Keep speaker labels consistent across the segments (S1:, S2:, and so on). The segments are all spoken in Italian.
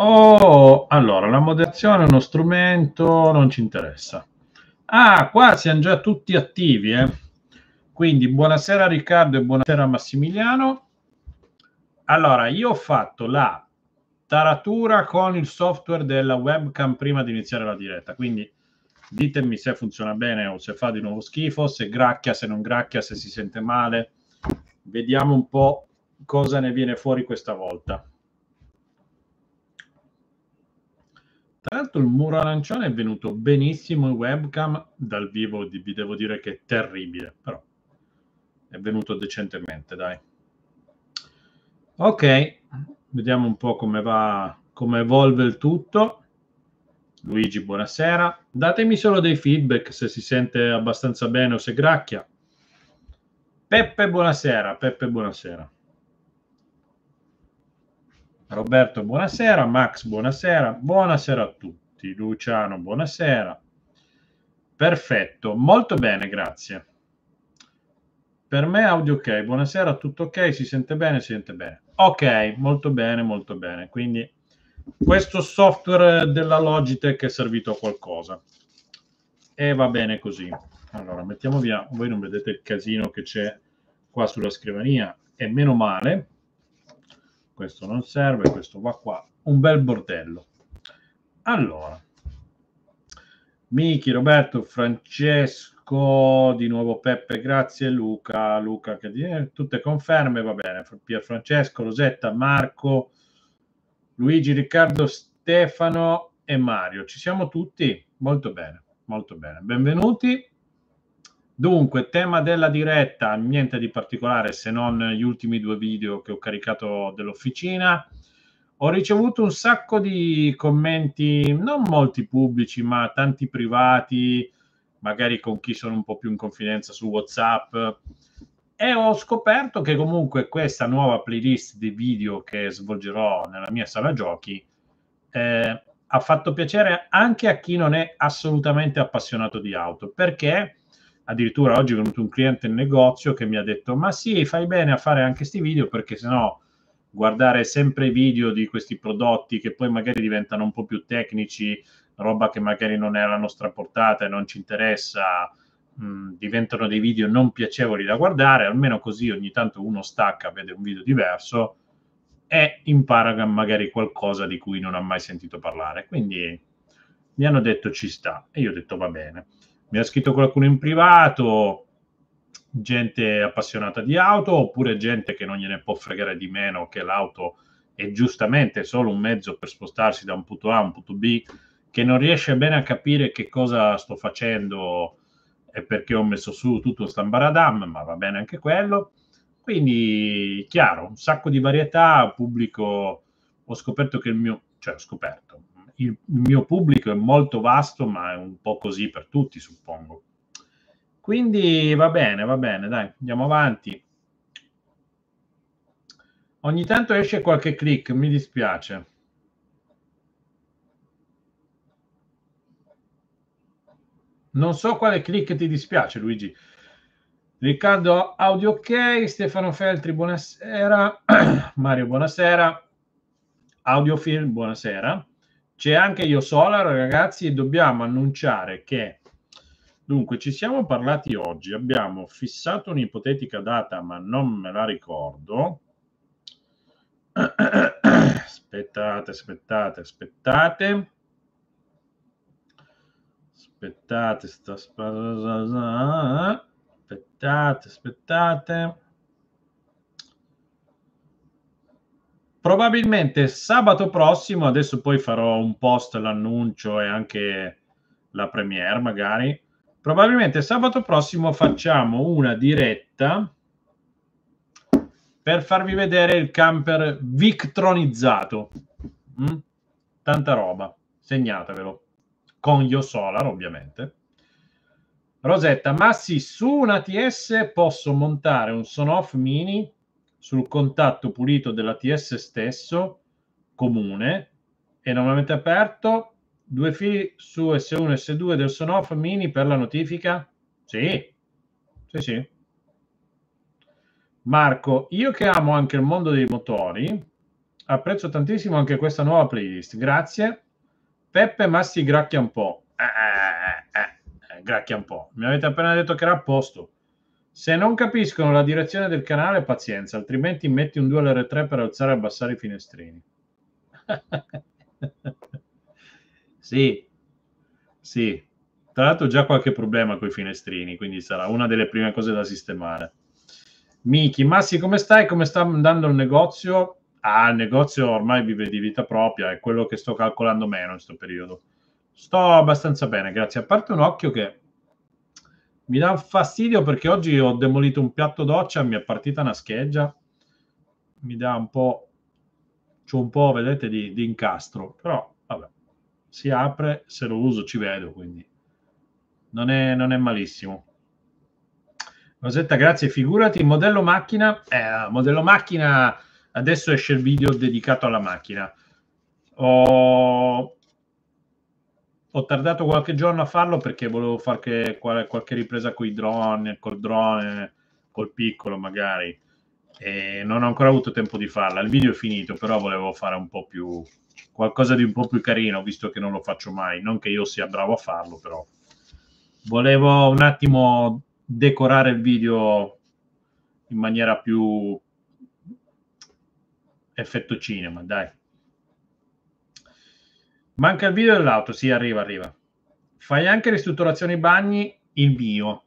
S1: Oh, allora, la moderazione è uno strumento, non ci interessa. Ah, qua siamo già tutti attivi, eh. Quindi buonasera Riccardo e buonasera Massimiliano. Allora, io ho fatto la taratura con il software della webcam prima di iniziare la diretta, quindi ditemi se funziona bene o se fa di nuovo schifo, se gracchia, se non gracchia, se si sente male. Vediamo un po' cosa ne viene fuori questa volta. Tra l'altro il muro arancione è venuto benissimo in webcam, dal vivo vi devo dire che è terribile, però è venuto decentemente, dai. Ok, vediamo un po' come va, come evolve il tutto. Luigi, buonasera. Datemi solo dei feedback se si sente abbastanza bene o se gracchia. Peppe, buonasera. Peppe, buonasera. Roberto, buonasera. Max, buonasera. Buonasera a tutti. Luciano, buonasera. Perfetto, molto bene, grazie. Per me audio ok, buonasera, tutto ok, si sente bene, si sente bene. Ok, molto bene, molto bene. Quindi questo software della Logitech è servito a qualcosa. E va bene così. Allora, mettiamo via, voi non vedete il casino che c'è qua sulla scrivania, e meno male, questo non serve, questo va qua, un bel bordello. Allora, Michi, Roberto, Francesco, di nuovo Peppe, grazie, Luca, Luca che eh, tutte conferme, va bene, Pier Francesco, Rosetta, Marco, Luigi, Riccardo, Stefano e Mario. Ci siamo tutti? Molto bene, molto bene. Benvenuti Dunque, tema della diretta, niente di particolare se non gli ultimi due video che ho caricato dell'officina. Ho ricevuto un sacco di commenti, non molti pubblici, ma tanti privati, magari con chi sono un po' più in confidenza su WhatsApp. E ho scoperto che comunque questa nuova playlist di video che svolgerò nella mia sala giochi eh, ha fatto piacere anche a chi non è assolutamente appassionato di auto, perché addirittura oggi è venuto un cliente in negozio che mi ha detto ma sì, fai bene a fare anche questi video perché sennò guardare sempre i video di questi prodotti che poi magari diventano un po' più tecnici, roba che magari non è alla nostra portata e non ci interessa, mm, diventano dei video non piacevoli da guardare, almeno così ogni tanto uno stacca, vede un video diverso e impara magari qualcosa di cui non ha mai sentito parlare. Quindi mi hanno detto ci sta e io ho detto va bene mi ha scritto qualcuno in privato, gente appassionata di auto oppure gente che non gliene può fregare di meno che l'auto è giustamente solo un mezzo per spostarsi da un punto A a un punto B, che non riesce bene a capire che cosa sto facendo e perché ho messo su tutto Stambaradam, ma va bene anche quello. Quindi, chiaro, un sacco di varietà, pubblico, ho scoperto che il mio, cioè ho scoperto, il mio pubblico è molto vasto, ma è un po' così per tutti, suppongo. Quindi va bene, va bene, dai, andiamo avanti. Ogni tanto esce qualche click, mi dispiace. Non so quale click ti dispiace, Luigi. Riccardo, audio ok. Stefano Feltri, buonasera. Mario, buonasera. Audio film, buonasera. C'è anche Io Solar, ragazzi, e dobbiamo annunciare che Dunque, ci siamo parlati oggi, abbiamo fissato un'ipotetica data, ma non me la ricordo. Aspettate, aspettate, aspettate. Aspettate, sta... aspettate, aspettate. probabilmente sabato prossimo, adesso poi farò un post, l'annuncio e anche la premiere magari, probabilmente sabato prossimo facciamo una diretta per farvi vedere il camper victronizzato. Mm? Tanta roba, segnatevelo. Con Io Solar, ovviamente. Rosetta, ma sì, su una TS posso montare un Sonoff Mini sul contatto pulito della TS stesso, comune, e normalmente aperto, due fili su S1 e S2 del Sonoff mini per la notifica? Sì, sì, sì. Marco, io che amo anche il mondo dei motori, apprezzo tantissimo anche questa nuova playlist. Grazie. Peppe, ma si gracchia un po'. Eh, eh, eh, eh, eh gracchia un po'. Mi avete appena detto che era a posto. Se non capiscono la direzione del canale, pazienza, altrimenti metti un 2 all'R3 per alzare e abbassare i finestrini. sì, sì. Tra l'altro già qualche problema con i finestrini, quindi sarà una delle prime cose da sistemare. Miki, Massi, come stai? Come sta andando il negozio? Ah, il negozio ormai vive di vita propria, è quello che sto calcolando meno in questo periodo. Sto abbastanza bene, grazie. A parte un occhio che mi dà fastidio perché oggi ho demolito un piatto doccia, mi è partita una scheggia, mi dà un po', c'è un po', vedete, di, di incastro, però vabbè, si apre, se lo uso ci vedo, quindi non è, non è malissimo. Rosetta, grazie, figurati, modello macchina, eh, modello macchina, adesso esce il video dedicato alla macchina. Ho ho tardato qualche giorno a farlo perché volevo fare che, qualche ripresa con i drone, col drone, col piccolo magari. E non ho ancora avuto tempo di farla. Il video è finito, però volevo fare un po' più qualcosa di un po' più carino, visto che non lo faccio mai. Non che io sia bravo a farlo, però volevo un attimo decorare il video in maniera più effetto cinema, dai. Manca il video dell'auto, sì, arriva, arriva. Fai anche ristrutturazione bagni, il mio.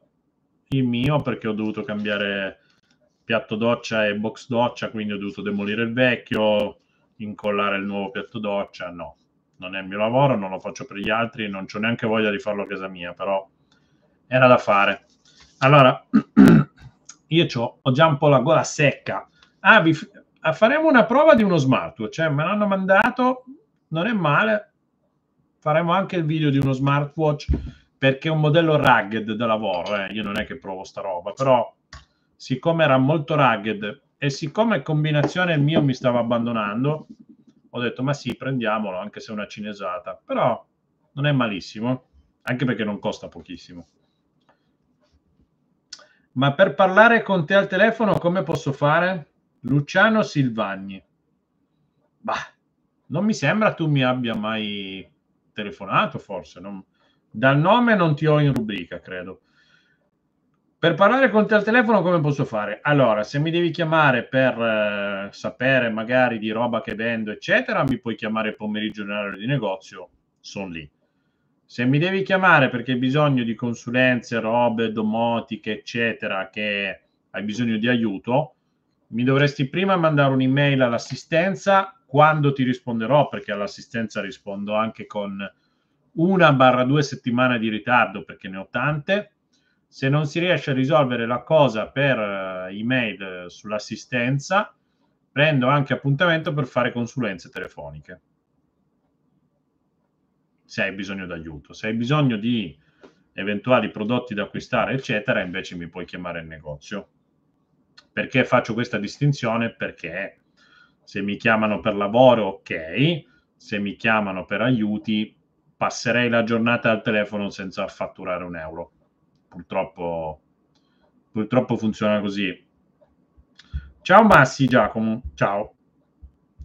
S1: Il mio perché ho dovuto cambiare piatto doccia e box doccia, quindi ho dovuto demolire il vecchio, incollare il nuovo piatto doccia. No, non è il mio lavoro, non lo faccio per gli altri, non ho neanche voglia di farlo a casa mia, però era da fare. Allora, io ho già un po' la gola secca. Ah, vi, faremo una prova di uno smartwatch, cioè eh. me l'hanno mandato, non è male, faremo anche il video di uno smartwatch perché è un modello rugged da lavoro, eh. io non è che provo sta roba, però siccome era molto rugged e siccome combinazione il mio mi stava abbandonando, ho detto ma sì, prendiamolo, anche se è una cinesata, però non è malissimo, anche perché non costa pochissimo. Ma per parlare con te al telefono come posso fare? Luciano Silvagni. Bah, non mi sembra tu mi abbia mai telefonato forse, non... dal nome non ti ho in rubrica, credo. Per parlare con te al telefono come posso fare? Allora, se mi devi chiamare per eh, sapere magari di roba che vendo, eccetera, mi puoi chiamare pomeriggio orario di negozio, sono lì. Se mi devi chiamare perché hai bisogno di consulenze, robe, domotiche, eccetera, che hai bisogno di aiuto, mi dovresti prima mandare un'email all'assistenza quando ti risponderò, perché all'assistenza rispondo anche con una barra due settimane di ritardo, perché ne ho tante. Se non si riesce a risolvere la cosa per eh, email eh, sull'assistenza, prendo anche appuntamento per fare consulenze telefoniche. Se hai bisogno d'aiuto, se hai bisogno di eventuali prodotti da acquistare, eccetera, invece mi puoi chiamare in negozio. Perché faccio questa distinzione? Perché se mi chiamano per lavoro, ok. Se mi chiamano per aiuti, passerei la giornata al telefono senza fatturare un euro. Purtroppo, purtroppo funziona così. Ciao Massi Giacomo, ciao.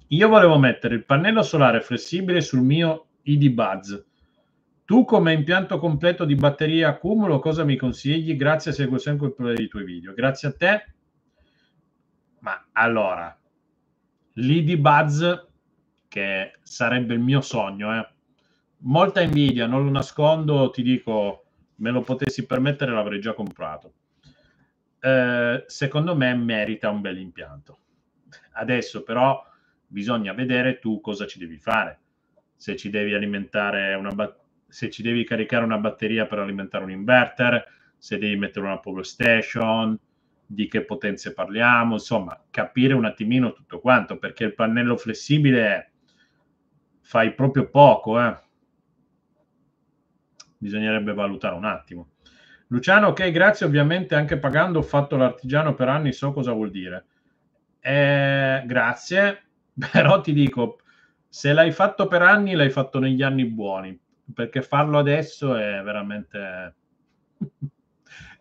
S1: Io volevo mettere il pannello solare flessibile sul mio ID Buzz. Tu come impianto completo di batterie accumulo cosa mi consigli? Grazie, seguo sempre i tuoi video. Grazie a te. Ma allora, lì Buzz, che sarebbe il mio sogno, eh. molta invidia, non lo nascondo, ti dico, me lo potessi permettere l'avrei già comprato. Eh, secondo me merita un bel impianto. Adesso però bisogna vedere tu cosa ci devi fare. Se ci devi alimentare una batteria se ci devi caricare una batteria per alimentare un inverter, se devi mettere una power station, di che potenze parliamo, insomma, capire un attimino tutto quanto, perché il pannello flessibile fai proprio poco, eh. Bisognerebbe valutare un attimo. Luciano, ok, grazie. Ovviamente anche pagando ho fatto l'artigiano per anni, so cosa vuol dire. Eh, grazie, però ti dico, se l'hai fatto per anni, l'hai fatto negli anni buoni, perché farlo adesso è veramente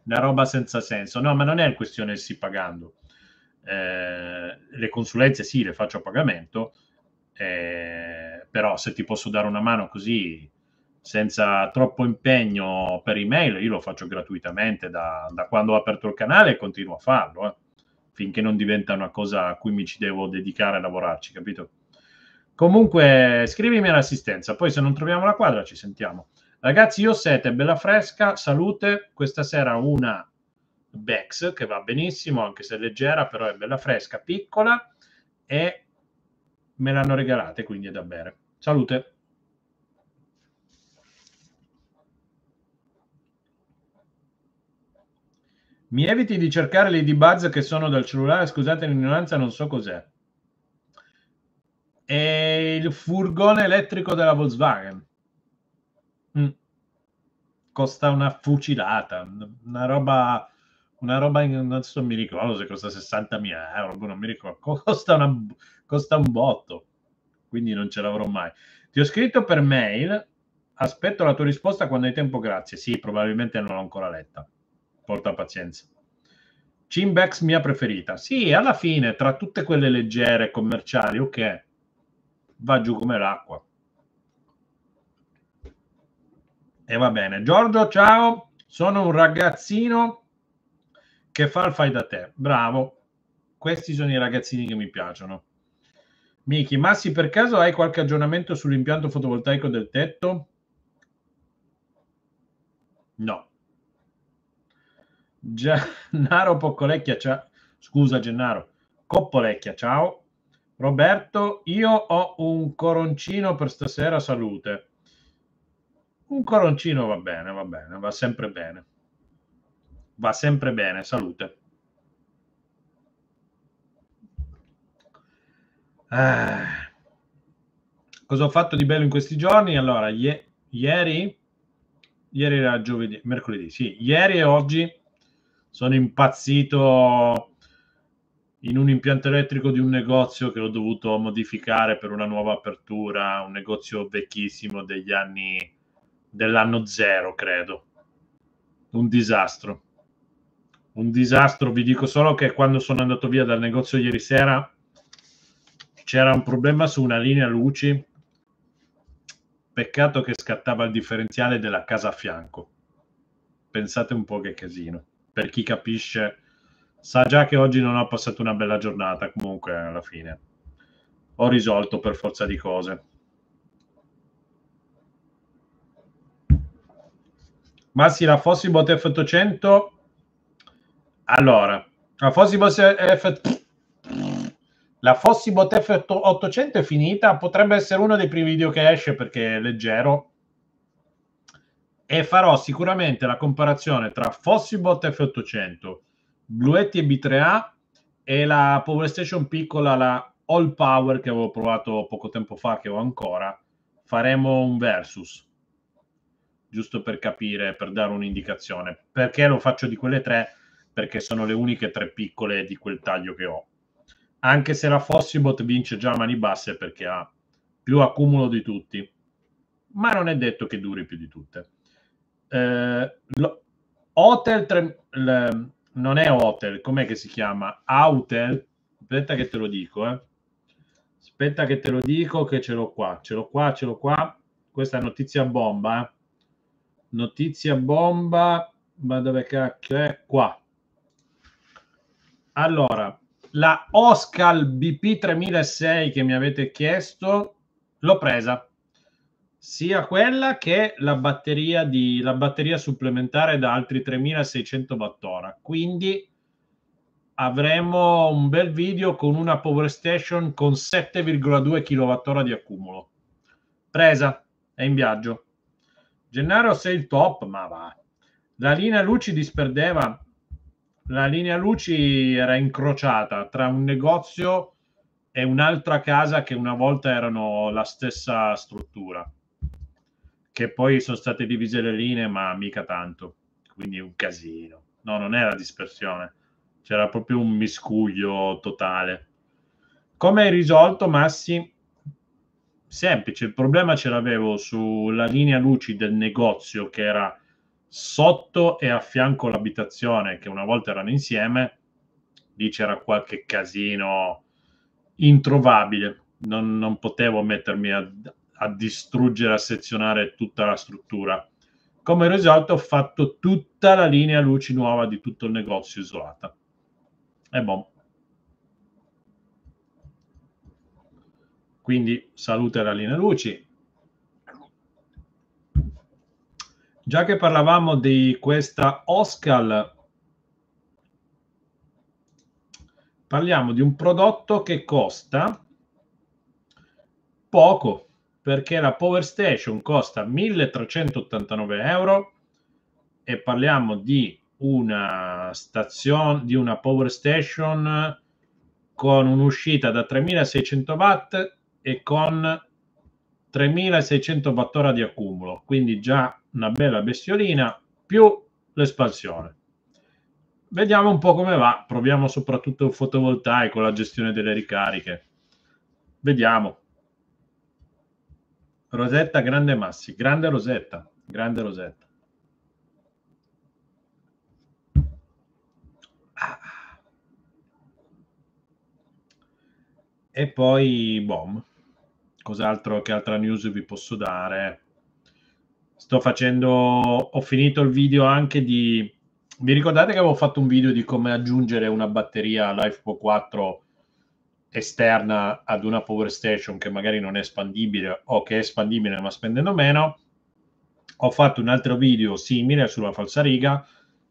S1: una roba senza senso. No, ma non è questione di sì pagando. Eh, le consulenze sì, le faccio a pagamento, eh, però se ti posso dare una mano così senza troppo impegno per email, io lo faccio gratuitamente da, da quando ho aperto il canale e continuo a farlo, eh, finché non diventa una cosa a cui mi ci devo dedicare a lavorarci, capito? Comunque, scrivimi all'assistenza, poi se non troviamo la quadra ci sentiamo. Ragazzi, io sete, bella fresca, salute. Questa sera una Bex che va benissimo, anche se leggera, però è bella fresca, piccola e me l'hanno regalata, quindi è da bere. Salute. Mi eviti di cercare le debuzz che sono dal cellulare, scusate l'ignoranza, non so cos'è. È il furgone elettrico della Volkswagen. Mm. Costa una fucilata, una roba, una roba non so, mi ricordo se costa 60.000 euro, boh, non mi ricordo, costa, una, costa un botto, quindi non ce l'avrò mai. Ti ho scritto per mail, aspetto la tua risposta quando hai tempo, grazie. Sì, probabilmente non l'ho ancora letta, porta pazienza. Cimbex mia preferita. Sì, alla fine, tra tutte quelle leggere, commerciali, ok, va giù come l'acqua. E va bene. Giorgio, ciao. Sono un ragazzino che fa il fai da te. Bravo. Questi sono i ragazzini che mi piacciono. Miki, Massi, per caso hai qualche aggiornamento sull'impianto fotovoltaico del tetto? No. Gennaro Poccolecchia, ciao. Scusa Gennaro. Coppolecchia, ciao. Roberto, io ho un coroncino per stasera, salute. Un coroncino va bene, va bene, va sempre bene. Va sempre bene, salute. Eh. Cosa ho fatto di bello in questi giorni? Allora, ie- ieri, ieri era giovedì, mercoledì, sì, ieri e oggi sono impazzito in un impianto elettrico di un negozio che ho dovuto modificare per una nuova apertura, un negozio vecchissimo degli anni dell'anno zero, credo. Un disastro. Un disastro, vi dico solo che quando sono andato via dal negozio ieri sera c'era un problema su una linea luci. Peccato che scattava il differenziale della casa a fianco. Pensate un po' che casino. Per chi capisce, sa già che oggi non ho passato una bella giornata, comunque alla fine ho risolto per forza di cose. Massi, la Fossibot F800. Allora, la Fossibot, F... la Fossibot F800 è finita, potrebbe essere uno dei primi video che esce perché è leggero. E farò sicuramente la comparazione tra Fossibot F800, Bluetti e B3A e la PowerStation piccola, la All Power che avevo provato poco tempo fa, che ho ancora. Faremo un versus giusto per capire, per dare un'indicazione. Perché lo faccio di quelle tre? Perché sono le uniche tre piccole di quel taglio che ho. Anche se la Fossibot vince già a mani basse perché ha più accumulo di tutti, ma non è detto che duri più di tutte. Eh, lo, hotel tre, l, non è Hotel, com'è che si chiama? Autel? Aspetta che te lo dico, eh. Aspetta che te lo dico che ce l'ho qua, ce l'ho qua, ce l'ho qua. Questa è notizia bomba, eh notizia bomba, ma dove cacchio è? Qua. Allora, la Oscar BP 3006 che mi avete chiesto, l'ho presa. Sia quella che la batteria, di, la batteria supplementare da altri 3600 watt Quindi avremo un bel video con una power station con 7,2 kWh di accumulo. Presa, è in viaggio. Gennaro sei il top, ma va. La linea luci disperdeva, la linea luci era incrociata tra un negozio e un'altra casa che una volta erano la stessa struttura, che poi sono state divise le linee, ma mica tanto, quindi un casino. No, non era dispersione, c'era proprio un miscuglio totale. Come hai risolto, Massi? semplice, il problema ce l'avevo sulla linea luci del negozio che era sotto e a fianco l'abitazione che una volta erano insieme, lì c'era qualche casino introvabile, non, non potevo mettermi a, a, distruggere, a sezionare tutta la struttura. Come risolto ho fatto tutta la linea luci nuova di tutto il negozio isolata. E boh, Quindi salute Rallina Luci. Già che parlavamo di questa Oscar, parliamo di un prodotto che costa poco, perché la Power Station costa 1389 euro e parliamo di una stazione di una power station con un'uscita da 3600 watt e con 3600 wattora di accumulo, quindi già una bella bestiolina, più l'espansione. Vediamo un po' come va, proviamo soprattutto il fotovoltaico, la gestione delle ricariche. Vediamo. Rosetta Grande Massi, grande Rosetta, grande Rosetta. Ah. E poi bomb cos'altro che altra news vi posso dare? Sto facendo, ho finito il video anche di, vi ricordate che avevo fatto un video di come aggiungere una batteria LifePo 4 esterna ad una power station che magari non è espandibile o che è espandibile ma spendendo meno? Ho fatto un altro video simile sulla falsariga,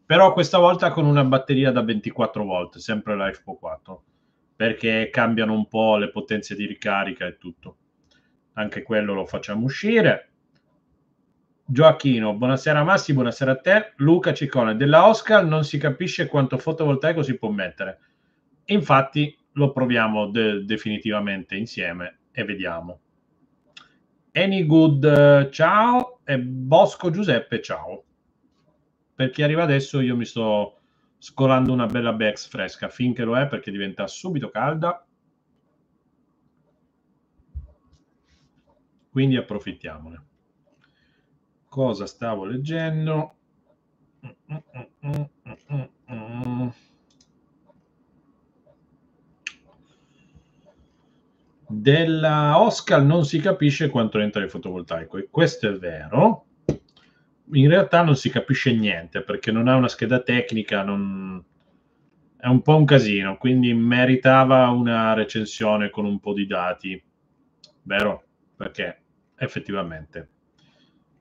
S1: però questa volta con una batteria da 24 volt, sempre LifePo 4 perché cambiano un po' le potenze di ricarica e tutto anche quello lo facciamo uscire. Gioacchino, buonasera Massi, buonasera a te. Luca Ciccone, della Oscar non si capisce quanto fotovoltaico si può mettere. Infatti lo proviamo de- definitivamente insieme e vediamo. Any good, ciao. E Bosco Giuseppe, ciao. Per chi arriva adesso io mi sto scolando una bella Bex fresca, finché lo è perché diventa subito calda Quindi approfittiamone. Cosa stavo leggendo? Della Oscar non si capisce quanto entra il fotovoltaico e questo è vero. In realtà non si capisce niente perché non ha una scheda tecnica, non, è un po' un casino, quindi meritava una recensione con un po' di dati, vero? Perché effettivamente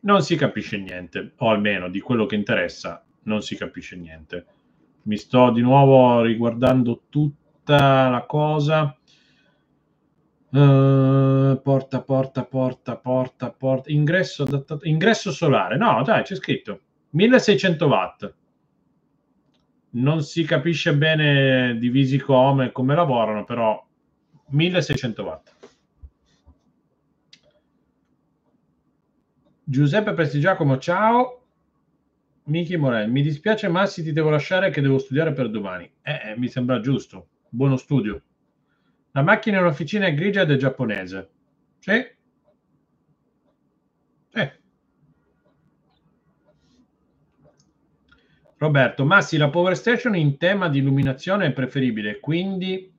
S1: non si capisce niente, o almeno di quello che interessa non si capisce niente. Mi sto di nuovo riguardando tutta la cosa. Uh, porta, porta, porta, porta, porta. Ingresso, adattato, ingresso solare. No, dai, c'è scritto 1600 watt. Non si capisce bene divisi come, come lavorano, però 1600 watt. Giuseppe Prestigiacomo, ciao. Michi Morel, mi dispiace Massi, ti devo lasciare che devo studiare per domani. Eh, eh mi sembra giusto. Buono studio. La macchina è un'officina grigia ed è giapponese. Sì? Sì. Roberto, Massi, la Power Station in tema di illuminazione è preferibile, quindi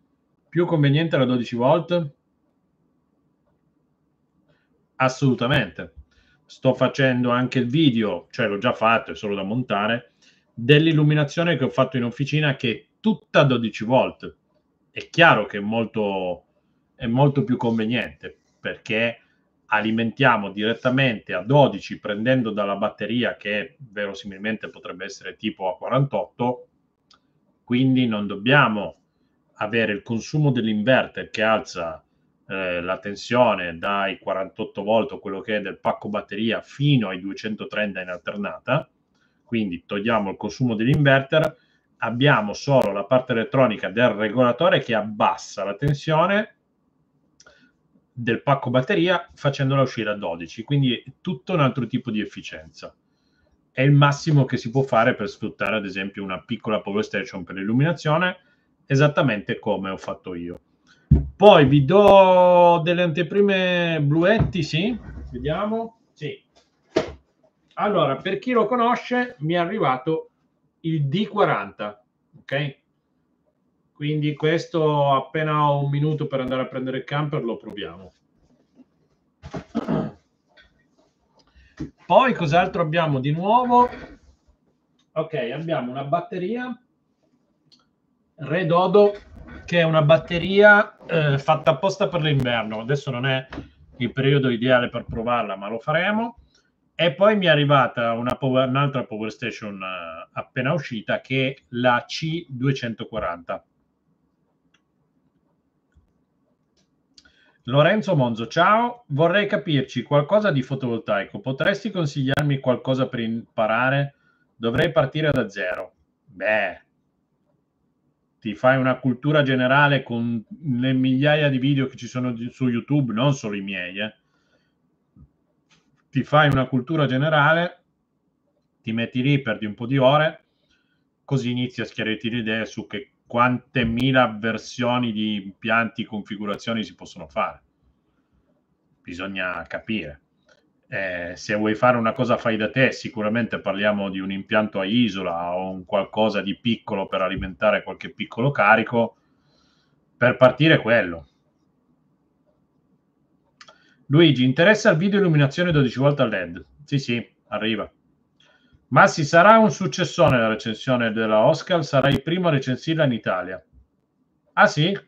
S1: più conveniente la 12 volt? Assolutamente sto facendo anche il video, cioè l'ho già fatto, è solo da montare, dell'illuminazione che ho fatto in officina che è tutta 12 volt. È chiaro che è molto, è molto più conveniente perché alimentiamo direttamente a 12 prendendo dalla batteria che verosimilmente potrebbe essere tipo a 48, quindi non dobbiamo avere il consumo dell'inverter che alza eh, la tensione dai 48 volt o quello che è del pacco batteria fino ai 230 in alternata, quindi togliamo il consumo dell'inverter, abbiamo solo la parte elettronica del regolatore che abbassa la tensione del pacco batteria facendola uscire a 12, quindi tutto un altro tipo di efficienza. È il massimo che si può fare per sfruttare ad esempio una piccola power station per l'illuminazione, esattamente come ho fatto io. Poi vi do delle anteprime bluetti, sì, vediamo. Sì. Allora, per chi lo conosce, mi è arrivato il D40, ok? Quindi questo appena ho un minuto per andare a prendere il camper lo proviamo. Poi cos'altro abbiamo di nuovo? Ok, abbiamo una batteria Redodo che è una batteria eh, fatta apposta per l'inverno. Adesso non è il periodo ideale per provarla, ma lo faremo. E poi mi è arrivata power, un'altra Power Station uh, appena uscita che è la C240. Lorenzo Monzo, ciao, vorrei capirci qualcosa di fotovoltaico. Potresti consigliarmi qualcosa per imparare? Dovrei partire da zero. Beh, ti fai una cultura generale con le migliaia di video che ci sono su YouTube, non solo i miei, eh. ti fai una cultura generale, ti metti lì, perdi un po' di ore, così inizi a schiarirti le idee su che quante mila versioni di impianti, configurazioni si possono fare. Bisogna capire eh, se vuoi fare una cosa fai da te, sicuramente parliamo di un impianto a isola o un qualcosa di piccolo per alimentare qualche piccolo carico. Per partire quello. Luigi, interessa il video illuminazione 12 volte a LED? Sì, sì, arriva. Ma si sarà un successone la recensione della Oscar, sarai il primo a recensirla in Italia. Ah sì?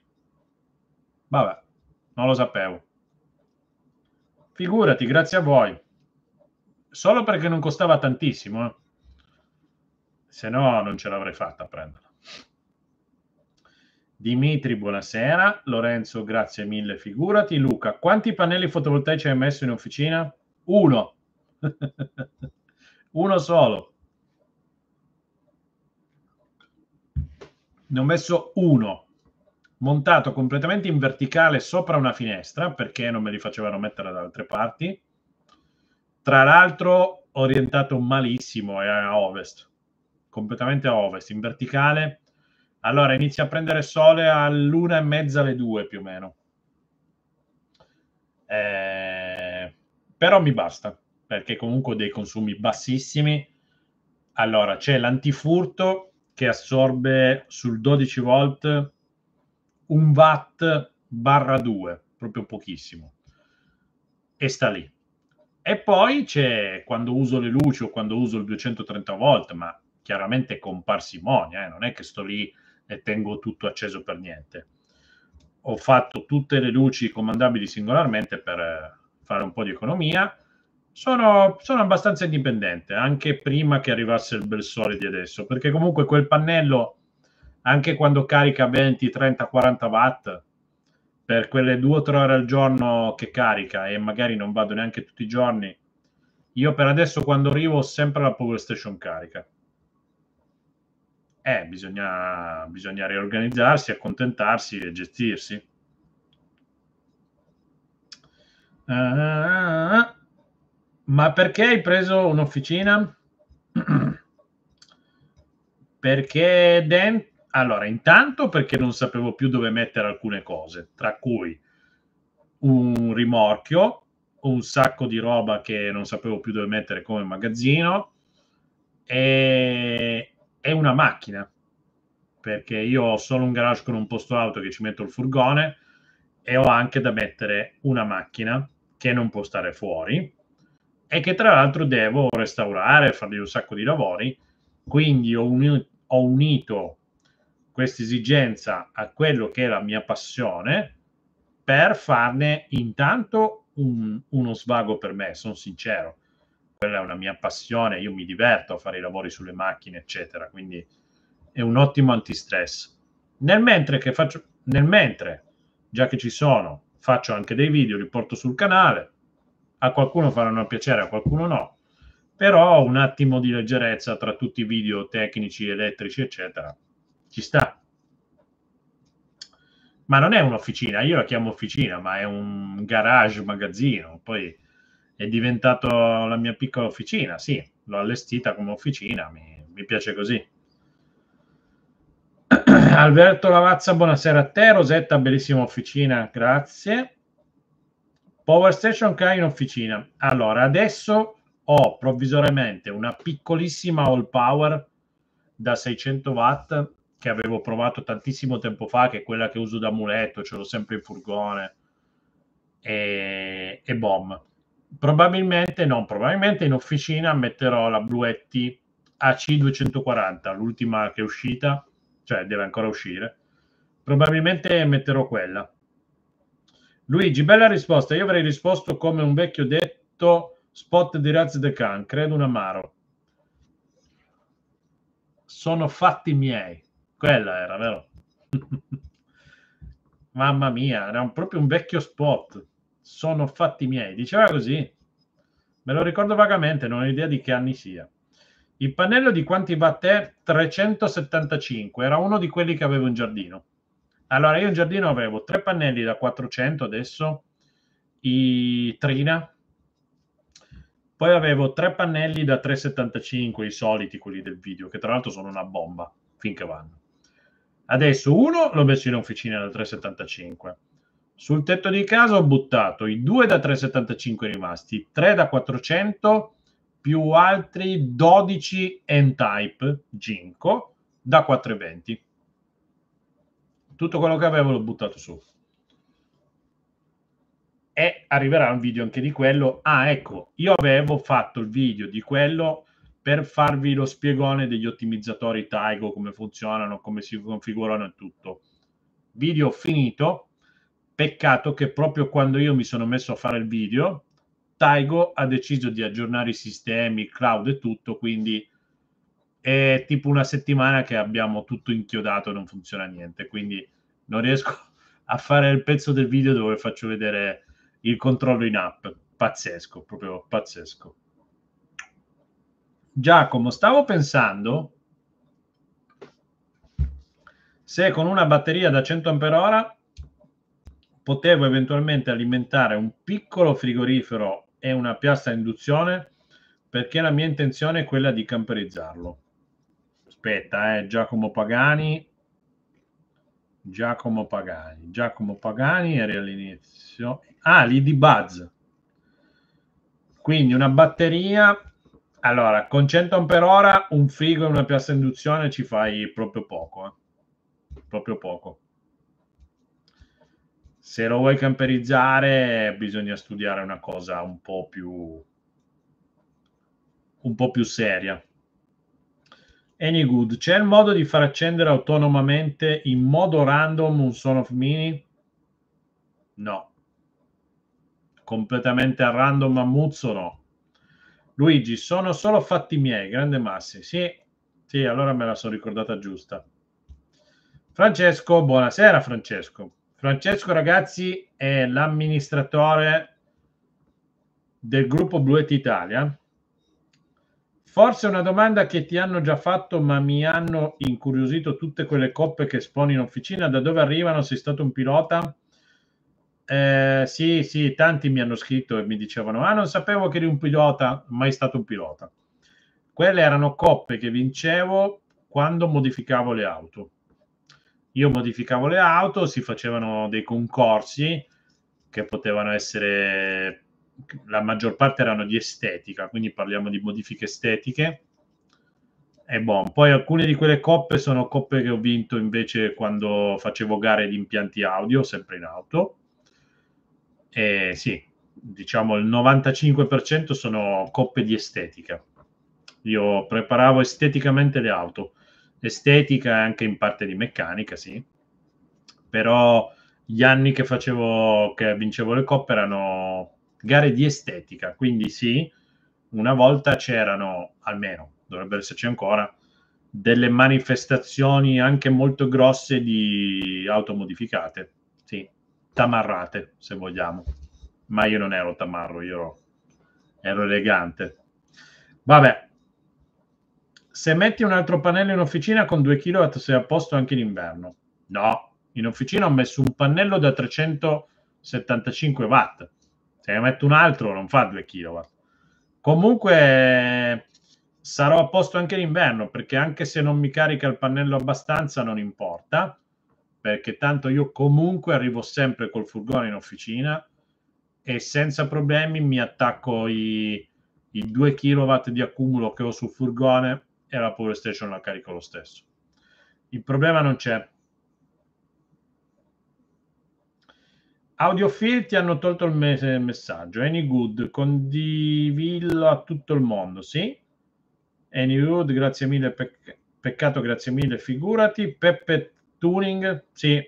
S1: Vabbè, non lo sapevo. Figurati, grazie a voi. Solo perché non costava tantissimo, eh. se no non ce l'avrei fatta a prenderla. Dimitri, buonasera. Lorenzo, grazie mille, figurati. Luca, quanti pannelli fotovoltaici hai messo in officina? Uno. Uno solo. Ne ho messo uno montato completamente in verticale sopra una finestra perché non me li facevano mettere da altre parti. Tra l'altro orientato malissimo è a ovest, completamente a ovest, in verticale. Allora inizia a prendere sole all'una e mezza alle due più o meno. Eh, però mi basta perché comunque ho dei consumi bassissimi. Allora c'è l'antifurto che assorbe sul 12 volt un watt barra 2, proprio pochissimo, e sta lì. E poi c'è quando uso le luci o quando uso il 230 volt, ma chiaramente con parsimonia, eh, non è che sto lì e tengo tutto acceso per niente. Ho fatto tutte le luci comandabili singolarmente per eh, fare un po' di economia. Sono, sono abbastanza indipendente, anche prima che arrivasse il bel sole di adesso, perché comunque quel pannello anche quando carica 20, 30, 40 watt, per quelle due o tre ore al giorno che carica e magari non vado neanche tutti i giorni, io per adesso quando arrivo ho sempre la Power Station carica. Eh, bisogna, bisogna riorganizzarsi, accontentarsi e gestirsi. Uh, ma perché hai preso un'officina? perché dentro allora, intanto perché non sapevo più dove mettere alcune cose, tra cui un rimorchio, un sacco di roba che non sapevo più dove mettere come magazzino e, e una macchina, perché io ho solo un garage con un posto auto che ci metto il furgone e ho anche da mettere una macchina che non può stare fuori e che tra l'altro devo restaurare, fargli un sacco di lavori, quindi ho, uni- ho unito questa esigenza a quello che è la mia passione per farne intanto un, uno svago per me, sono sincero. Quella è una mia passione, io mi diverto a fare i lavori sulle macchine, eccetera, quindi è un ottimo antistress. Nel mentre che faccio, nel mentre, già che ci sono, faccio anche dei video, li porto sul canale, a qualcuno faranno piacere, a qualcuno no, però un attimo di leggerezza tra tutti i video tecnici, elettrici, eccetera, ci sta. Ma non è un'officina, io la chiamo officina, ma è un garage, magazzino, poi è diventato la mia piccola officina, sì, l'ho allestita come officina, mi, mi piace così. Alberto Lavazza, buonasera a te, Rosetta, bellissima officina, grazie. Power Station che in officina. Allora, adesso ho provvisoriamente una piccolissima all power da 600 watt che avevo provato tantissimo tempo fa, che è quella che uso da muletto, ce l'ho sempre in furgone, e, e bomb. Probabilmente, no, probabilmente in officina metterò la Bluetti AC240, l'ultima che è uscita, cioè deve ancora uscire. Probabilmente metterò quella. Luigi, bella risposta. Io avrei risposto come un vecchio detto spot di Raz de Can, credo un amaro. Sono fatti miei. Quella era, vero? Mamma mia, era un, proprio un vecchio spot. Sono fatti miei. Diceva così. Me lo ricordo vagamente, non ho idea di che anni sia. Il pannello di quanti watt 375. Era uno di quelli che avevo in giardino. Allora, io in giardino avevo tre pannelli da 400 adesso, i Trina, poi avevo tre pannelli da 3,75, i soliti, quelli del video, che tra l'altro sono una bomba, finché vanno. Adesso uno l'ho messo in officina da 3,75. Sul tetto di casa ho buttato i due da 3,75 rimasti, tre da 400 più altri 12 N-Type Ginkgo da 4,20. Tutto quello che avevo l'ho buttato su. E arriverà un video anche di quello. Ah, ecco, io avevo fatto il video di quello per farvi lo spiegone degli ottimizzatori Taigo, come funzionano, come si configurano e tutto. Video finito, peccato che proprio quando io mi sono messo a fare il video, Taigo ha deciso di aggiornare i sistemi, il cloud e tutto, quindi è tipo una settimana che abbiamo tutto inchiodato, e non funziona niente, quindi non riesco a fare il pezzo del video dove faccio vedere il controllo in app. Pazzesco, proprio pazzesco. Giacomo, stavo pensando se con una batteria da 100 Ah potevo eventualmente alimentare un piccolo frigorifero e una piastra induzione perché la mia intenzione è quella di camperizzarlo. Aspetta, eh, Giacomo Pagani. Giacomo Pagani. Giacomo Pagani era all'inizio. Ah, lì di Buzz. Quindi una batteria allora, con 100 ora un frigo e una piastra induzione ci fai proprio poco. Eh? Proprio poco. Se lo vuoi camperizzare bisogna studiare una cosa un po' più un po' più seria. Any good, c'è il modo di far accendere autonomamente in modo random un Son of Mini? No. Completamente a random a muzzo no Luigi, sono solo fatti miei, grande Massi. Sì, sì, allora me la sono ricordata giusta. Francesco, buonasera Francesco. Francesco ragazzi è l'amministratore del gruppo Bluet Italia. Forse una domanda che ti hanno già fatto, ma mi hanno incuriosito tutte quelle coppe che esponi in officina. Da dove arrivano? Sei stato un pilota? Eh, sì, sì, tanti mi hanno scritto e mi dicevano, ah, non sapevo che eri un pilota, mai stato un pilota. Quelle erano coppe che vincevo quando modificavo le auto. Io modificavo le auto, si facevano dei concorsi che potevano essere, la maggior parte erano di estetica, quindi parliamo di modifiche estetiche. E bon. Poi alcune di quelle coppe sono coppe che ho vinto invece quando facevo gare di impianti audio, sempre in auto eh, sì, diciamo il 95% sono coppe di estetica. Io preparavo esteticamente le auto, estetica e anche in parte di meccanica, sì, però gli anni che facevo, che vincevo le coppe erano gare di estetica, quindi sì, una volta c'erano, almeno dovrebbero esserci ancora, delle manifestazioni anche molto grosse di auto modificate. Sì, tamarrate, se vogliamo. Ma io non ero tamarro, io ero, ero elegante. Vabbè, se metti un altro pannello in officina con 2 kW sei a posto anche in inverno. No, in officina ho messo un pannello da 375 watt. Se ne metto un altro non fa 2 kW. Comunque sarò a posto anche in inverno perché anche se non mi carica il pannello abbastanza non importa perché tanto io comunque arrivo sempre col furgone in officina e senza problemi mi attacco i, i 2 kW di accumulo che ho sul furgone e la Power Station la carico lo stesso. Il problema non c'è. Audiofil ti hanno tolto il me- messaggio. Any good, condivillo a tutto il mondo, sì? Any good, grazie mille, pe- peccato, grazie mille, figurati. Peppe Turing, Sì,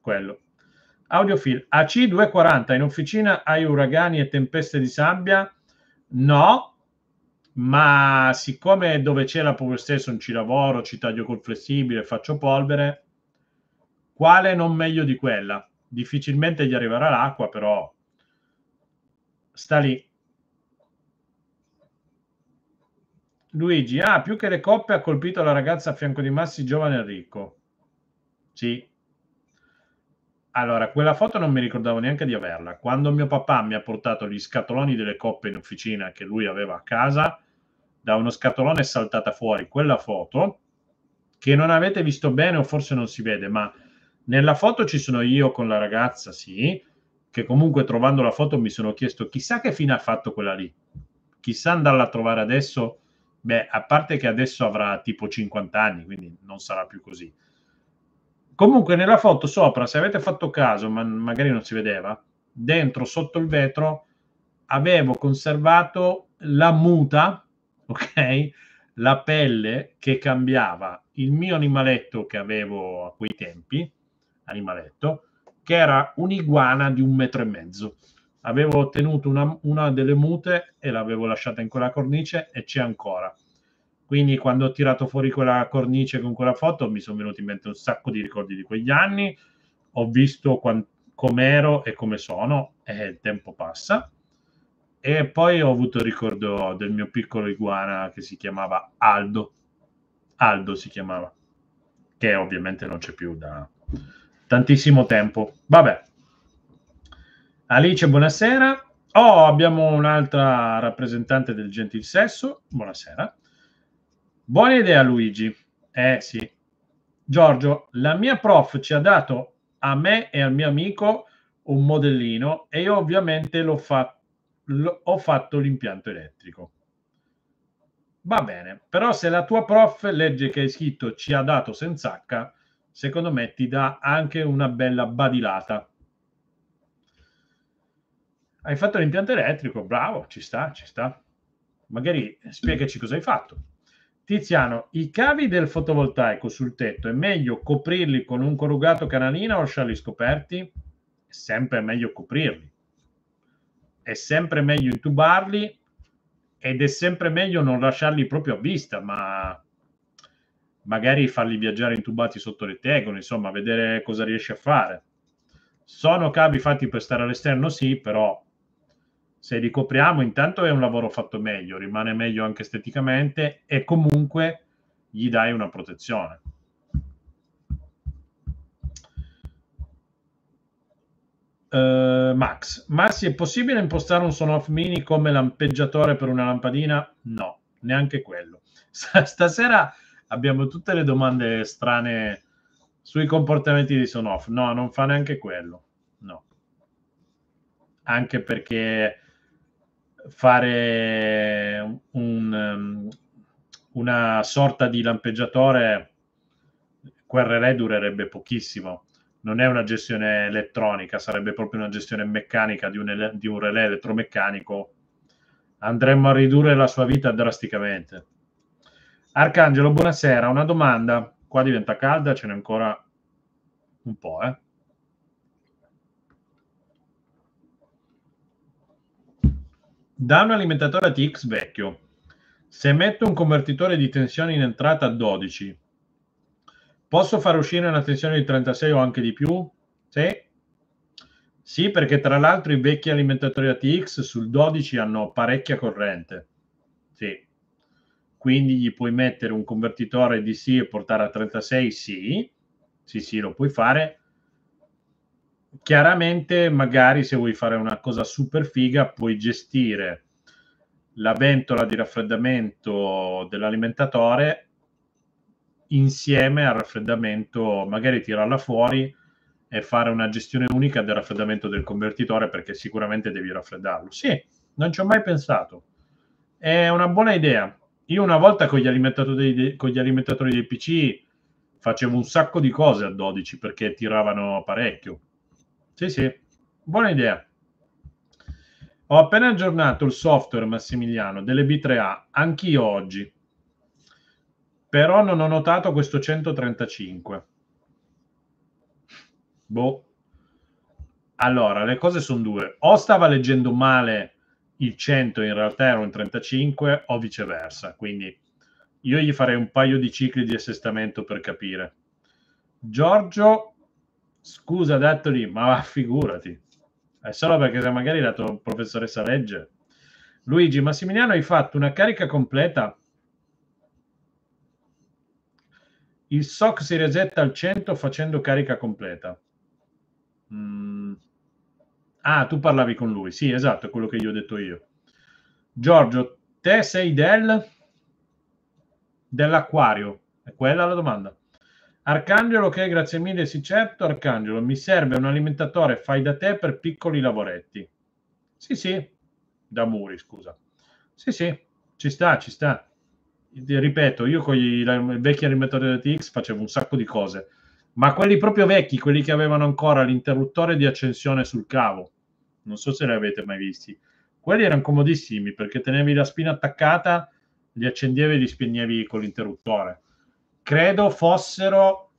S1: quello. Audiofil AC240 in officina hai uragani e tempeste di sabbia? No, ma siccome dove c'è la power non ci lavoro, ci taglio col flessibile, faccio polvere, quale non meglio di quella? Difficilmente gli arriverà l'acqua, però sta lì. Luigi, ah, più che le coppe ha colpito la ragazza a fianco di Massi, giovane e ricco. Sì. Allora, quella foto non mi ricordavo neanche di averla. Quando mio papà mi ha portato gli scatoloni delle coppe in officina che lui aveva a casa, da uno scatolone è saltata fuori quella foto che non avete visto bene o forse non si vede, ma nella foto ci sono io con la ragazza, sì, che comunque trovando la foto mi sono chiesto chissà che fine ha fatto quella lì. Chissà andarla a trovare adesso. Beh, a parte che adesso avrà tipo 50 anni, quindi non sarà più così Comunque nella foto sopra, se avete fatto caso, ma magari non si vedeva, dentro sotto il vetro avevo conservato la muta, ok? La pelle che cambiava il mio animaletto che avevo a quei tempi, animaletto, che era un'iguana di un metro e mezzo. Avevo ottenuto una, una delle mute e l'avevo lasciata in quella cornice e c'è ancora. Quindi quando ho tirato fuori quella cornice con quella foto mi sono venuti in mente un sacco di ricordi di quegli anni, ho visto quant- com'ero e come sono e il tempo passa. E poi ho avuto il ricordo del mio piccolo iguana che si chiamava Aldo. Aldo si chiamava, che ovviamente non c'è più da tantissimo tempo. Vabbè. Alice, buonasera. Oh, abbiamo un'altra rappresentante del gentil sesso. Buonasera. Buona idea Luigi. Eh sì. Giorgio, la mia prof ci ha dato a me e al mio amico un modellino e io ovviamente l'ho fatto, ho fatto l'impianto elettrico. Va bene, però se la tua prof legge che hai scritto ci ha dato senza H, secondo me ti dà anche una bella badilata. Hai fatto l'impianto elettrico, bravo, ci sta, ci sta. Magari spiegaci cosa hai fatto. Tiziano, i cavi del fotovoltaico sul tetto è meglio coprirli con un corrugato canalina o scialli scoperti? È sempre meglio coprirli. È sempre meglio intubarli ed è sempre meglio non lasciarli proprio a vista, ma magari farli viaggiare intubati sotto le tegole, insomma, vedere cosa riesce a fare. Sono cavi fatti per stare all'esterno, sì, però se li copriamo intanto è un lavoro fatto meglio, rimane meglio anche esteticamente e comunque gli dai una protezione. Uh, Max, Max, è possibile impostare un Sonoff Mini come lampeggiatore per una lampadina? No, neanche quello. stasera abbiamo tutte le domande strane sui comportamenti di Sonoff. No, non fa neanche quello. No. Anche perché fare un, um, una sorta di lampeggiatore, quel relè durerebbe pochissimo. Non è una gestione elettronica, sarebbe proprio una gestione meccanica di un, di un relè elettromeccanico. Andremmo a ridurre la sua vita drasticamente. Arcangelo, buonasera. Una domanda. Qua diventa calda, ce n'è ancora un po', eh? da un alimentatore ATX vecchio. Se metto un convertitore di tensione in entrata a 12, posso far uscire una tensione di 36 o anche di più? Sì. Sì, perché tra l'altro i vecchi alimentatori ATX sul 12 hanno parecchia corrente. Sì. Quindi gli puoi mettere un convertitore DC e portare a 36? Sì. Sì, sì, lo puoi fare chiaramente magari se vuoi fare una cosa super figa puoi gestire la ventola di raffreddamento dell'alimentatore insieme al raffreddamento, magari tirarla fuori e fare una gestione unica del raffreddamento del convertitore perché sicuramente devi raffreddarlo. Sì, non ci ho mai pensato. È una buona idea. Io una volta con gli alimentatori con gli alimentatori dei PC facevo un sacco di cose a 12 perché tiravano parecchio sì, sì, buona idea. Ho appena aggiornato il software Massimiliano delle B3A, anch'io oggi, però non ho notato questo 135. Boh. Allora, le cose sono due. O stava leggendo male il 100, in realtà era un 35, o viceversa. Quindi io gli farei un paio di cicli di assestamento per capire. Giorgio Scusa, Dattoli, ma figurati. È solo perché magari la tua professoressa legge. Luigi, Massimiliano, hai fatto una carica completa? Il SOC si resetta al 100 facendo carica completa. Mm. Ah, tu parlavi con lui. Sì, esatto, è quello che gli ho detto io. Giorgio, te sei del... dell'acquario? È quella la domanda. Arcangelo, ok, grazie mille, sì certo. Arcangelo, mi serve un alimentatore fai da te per piccoli lavoretti. Sì, sì, da muri, scusa. Sì, sì, ci sta, ci sta. Ripeto, io con i vecchi alimentatori da TX facevo un sacco di cose, ma quelli proprio vecchi, quelli che avevano ancora l'interruttore di accensione sul cavo, non so se li avete mai visti, quelli erano comodissimi perché tenevi la spina attaccata, li accendevi e li spegnevi con l'interruttore credo fossero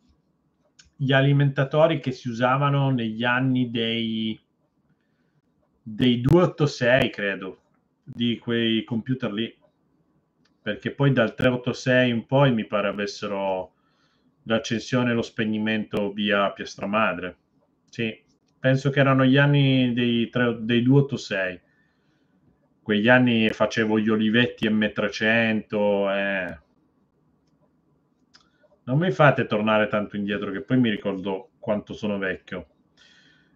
S1: gli alimentatori che si usavano negli anni dei, dei 286, credo, di quei computer lì. Perché poi dal 386 in poi mi pare avessero l'accensione e lo spegnimento via piastra madre. Sì, penso che erano gli anni dei, 3, dei 286. Quegli anni facevo gli Olivetti M300, eh non mi fate tornare tanto indietro che poi mi ricordo quanto sono vecchio.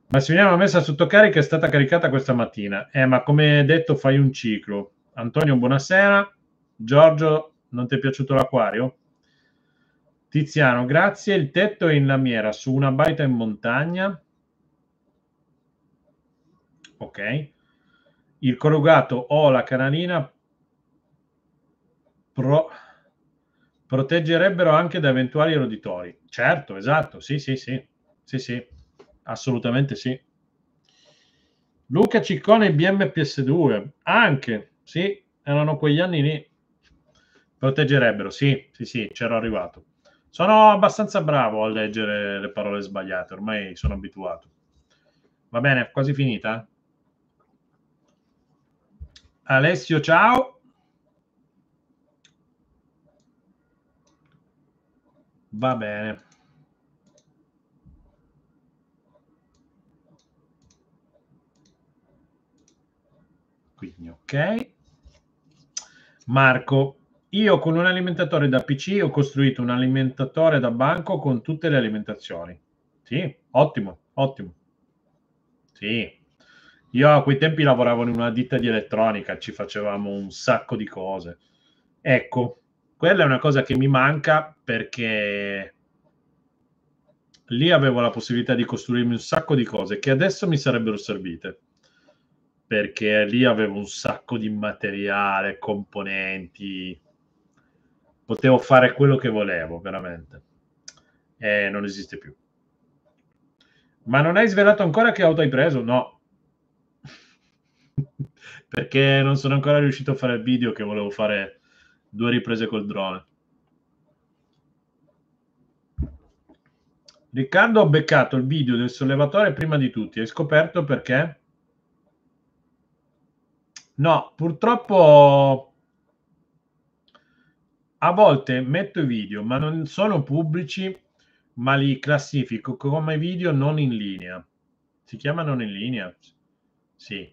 S1: Massimiliano la messa sotto carica è stata caricata questa mattina. Eh, ma come detto fai un ciclo. Antonio, buonasera. Giorgio, non ti è piaciuto l'acquario? Tiziano, grazie. Il tetto è in lamiera su una baita in montagna. Ok. Il corrugato o la canalina pro proteggerebbero anche da eventuali roditori. Certo, esatto, sì, sì, sì, sì, sì, assolutamente sì. Luca Ciccone IBM PS2, anche, sì, erano quegli anni lì. Proteggerebbero, sì, sì, sì, c'ero arrivato. Sono abbastanza bravo a leggere le parole sbagliate, ormai sono abituato. Va bene, quasi finita? Alessio, ciao. Va bene. Quindi ok. Marco, io con un alimentatore da PC ho costruito un alimentatore da banco con tutte le alimentazioni. Sì, ottimo, ottimo. Sì. Io a quei tempi lavoravo in una ditta di elettronica, ci facevamo un sacco di cose. Ecco, quella è una cosa che mi manca perché lì avevo la possibilità di costruirmi un sacco di cose che adesso mi sarebbero servite perché lì avevo un sacco di materiale, componenti, potevo fare quello che volevo veramente e non esiste più. Ma non hai svelato ancora che auto hai preso? No, perché non sono ancora riuscito a fare il video che volevo fare due riprese col drone. Riccardo ha beccato il video del sollevatore prima di tutti. Hai scoperto perché? No, purtroppo a volte metto i video, ma non sono pubblici, ma li classifico come video non in linea. Si chiama non in linea? Sì.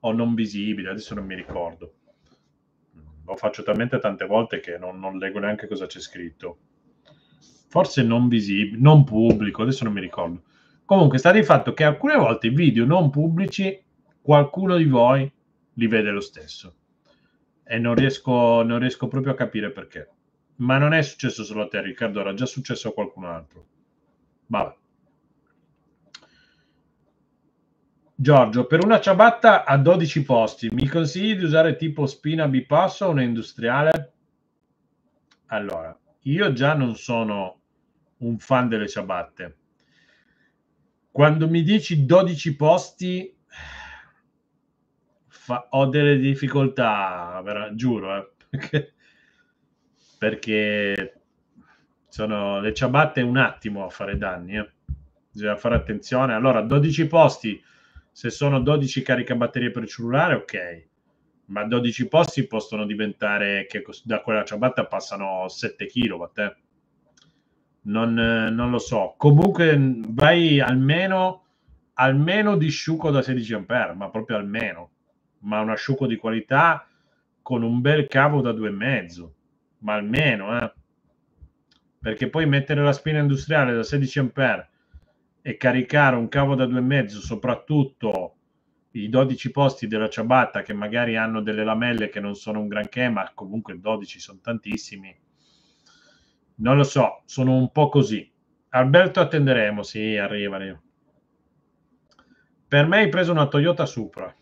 S1: O non visibile, adesso non mi ricordo lo faccio talmente tante volte che non, non leggo neanche cosa c'è scritto. Forse non visibile, non pubblico, adesso non mi ricordo. Comunque sta di fatto che alcune volte i video non pubblici qualcuno di voi li vede lo stesso e non riesco, non riesco proprio a capire perché. Ma non è successo solo a te, Riccardo, era già successo a qualcun altro. Vabbè. Giorgio, per una ciabatta a 12 posti, mi consigli di usare tipo spina bipasso o una industriale? Allora, io già non sono un fan delle ciabatte. Quando mi dici 12 posti, fa, ho delle difficoltà, vera, giuro, eh, perché, perché, sono le ciabatte un attimo a fare danni. Eh. Bisogna fare attenzione. Allora, 12 posti se sono 12 caricabatterie per cellulare, ok, ma 12 posti possono diventare che da quella ciabatta passano 7 kW. Eh. Non, non, lo so. Comunque vai almeno, almeno di sciuco da 16 A, ma proprio almeno. Ma un asciugo di qualità con un bel cavo da 2,5, ma almeno, eh. Perché poi mettere la spina industriale da 16 ampere e caricare un cavo da due e mezzo, soprattutto i 12 posti della ciabatta che magari hanno delle lamelle che non sono un granché, ma comunque 12 sono tantissimi. Non lo so, sono un po' così. Alberto attenderemo, sì, arriva. Per me hai preso una Toyota Supra.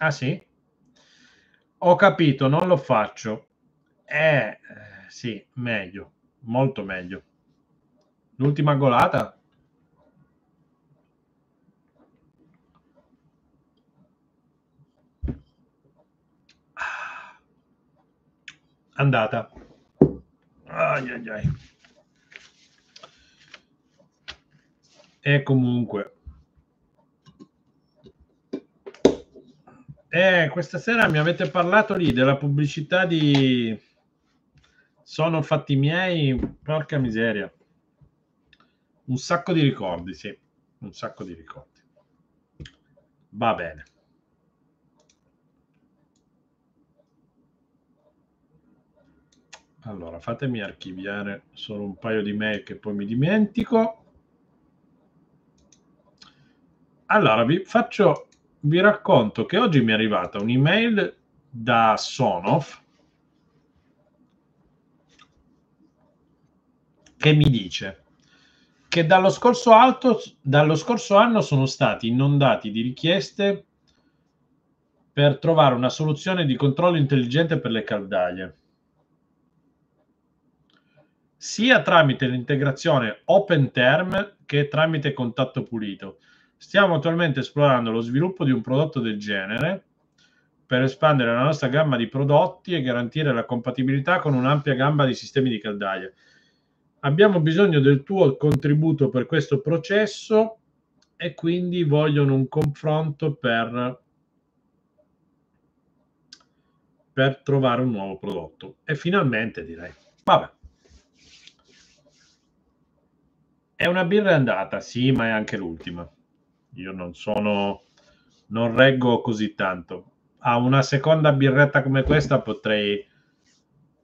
S1: Ah sì? Ho capito, non lo faccio. Eh, sì, meglio molto meglio. L'ultima golata. Ah. Andata. Ai, ai, ai. E comunque. Eh, questa sera mi avete parlato lì della pubblicità di sono fatti miei, porca miseria. Un sacco di ricordi, sì, un sacco di ricordi. Va bene. Allora, fatemi archiviare solo un paio di mail che poi mi dimentico. Allora, vi faccio vi racconto che oggi mi è arrivata un'email da Sonoff che mi dice che dallo scorso, alto, dallo scorso anno sono stati inondati di richieste per trovare una soluzione di controllo intelligente per le caldaie, sia tramite l'integrazione Open Term che tramite Contatto Pulito. Stiamo attualmente esplorando lo sviluppo di un prodotto del genere per espandere la nostra gamma di prodotti e garantire la compatibilità con un'ampia gamma di sistemi di caldaie abbiamo bisogno del tuo contributo per questo processo e quindi vogliono un confronto per, per trovare un nuovo prodotto. E finalmente direi, vabbè. È una birra andata, sì, ma è anche l'ultima. Io non sono, non reggo così tanto. A una seconda birretta come questa potrei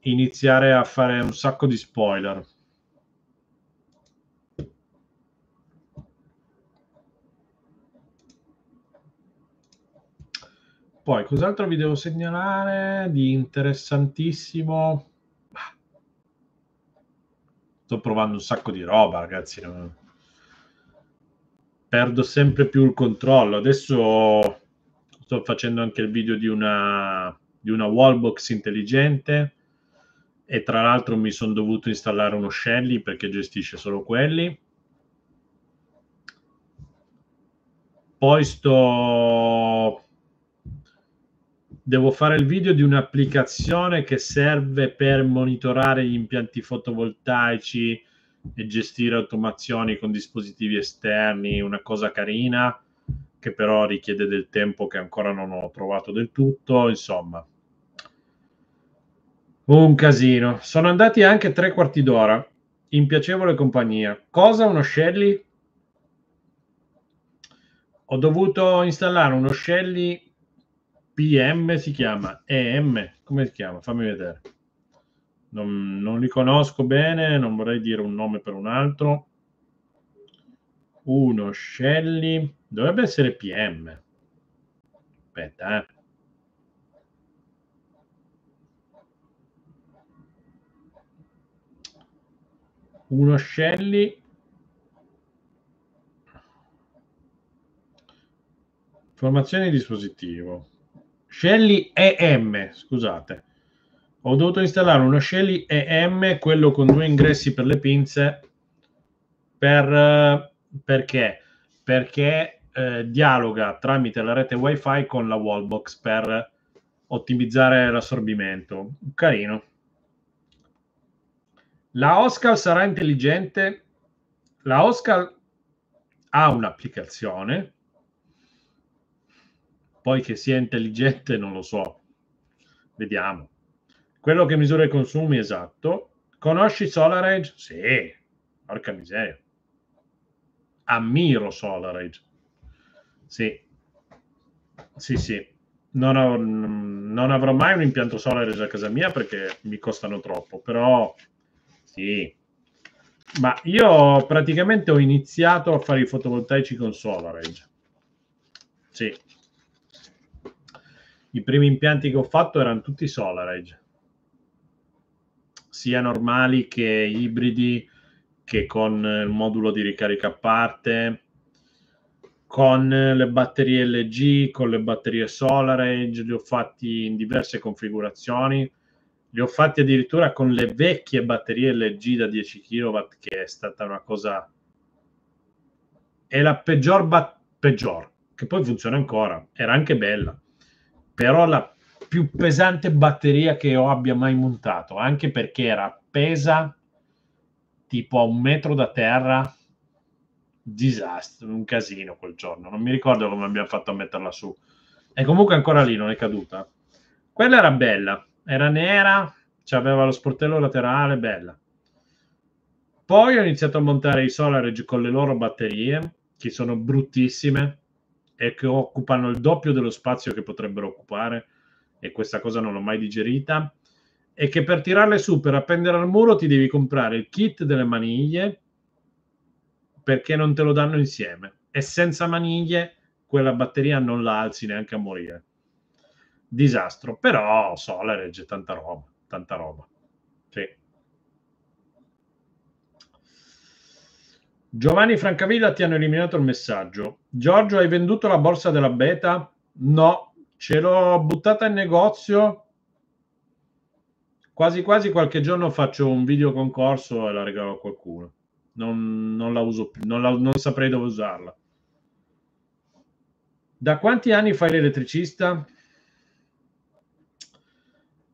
S1: iniziare a fare un sacco di spoiler Poi, cos'altro vi devo segnalare di interessantissimo? Sto provando un sacco di roba, ragazzi. Perdo sempre più il controllo. Adesso sto facendo anche il video di una, di una wallbox intelligente e tra l'altro mi sono dovuto installare uno Shelly perché gestisce solo quelli. Poi sto devo fare il video di un'applicazione che serve per monitorare gli impianti fotovoltaici e gestire automazioni con dispositivi esterni, una cosa carina che però richiede del tempo che ancora non ho trovato del tutto, insomma. Un casino. Sono andati anche tre quarti d'ora in piacevole compagnia. Cosa uno Shelly? Ho dovuto installare uno Shelly PM si chiama, EM, come si chiama? Fammi vedere. Non, non, li conosco bene, non vorrei dire un nome per un altro. Uno Shelly, dovrebbe essere PM. Aspetta, eh. Uno Shelly. Formazione di dispositivo. Shelly EM, scusate. Ho dovuto installare uno Shelly EM, quello con due ingressi per le pinze, per, eh, perché? Perché eh, dialoga tramite la rete wifi con la wallbox per ottimizzare l'assorbimento. Carino. La Oscar sarà intelligente? La Oscar ha un'applicazione poi che sia intelligente non lo so. Vediamo. Quello che misura i consumi, esatto. Conosci SolarEdge? Sì, porca miseria. Ammiro SolarEdge. Sì, sì, sì. Non, ho, non avrò mai un impianto SolarEdge a casa mia perché mi costano troppo, però sì. Ma io praticamente ho iniziato a fare i fotovoltaici con SolarEdge. Sì, i primi impianti che ho fatto erano tutti SolarEdge, sia normali che ibridi, che con il modulo di ricarica a parte, con le batterie LG, con le batterie SolarEdge, li ho fatti in diverse configurazioni, li ho fatti addirittura con le vecchie batterie LG da 10 kW, che è stata una cosa... è la peggior, bat... peggior che poi funziona ancora, era anche bella però la più pesante batteria che io abbia mai montato, anche perché era appesa tipo a un metro da terra, disastro, un casino quel giorno, non mi ricordo come abbiamo fatto a metterla su. E comunque ancora lì non è caduta. Quella era bella, era nera, aveva lo sportello laterale, bella. Poi ho iniziato a montare i Solarage con le loro batterie, che sono bruttissime, e che occupano il doppio dello spazio che potrebbero occupare e questa cosa non l'ho mai digerita e che per tirarle su, per appendere al muro ti devi comprare il kit delle maniglie perché non te lo danno insieme e senza maniglie quella batteria non la alzi neanche a morire disastro, però Solar legge tanta roba tanta roba Giovanni Francavilla ti hanno eliminato il messaggio. Giorgio, hai venduto la borsa della beta? No, ce l'ho buttata in negozio. Quasi quasi qualche giorno faccio un video concorso e la regalo a qualcuno. Non, non la uso più, non, la, non saprei dove usarla. Da quanti anni fai l'elettricista?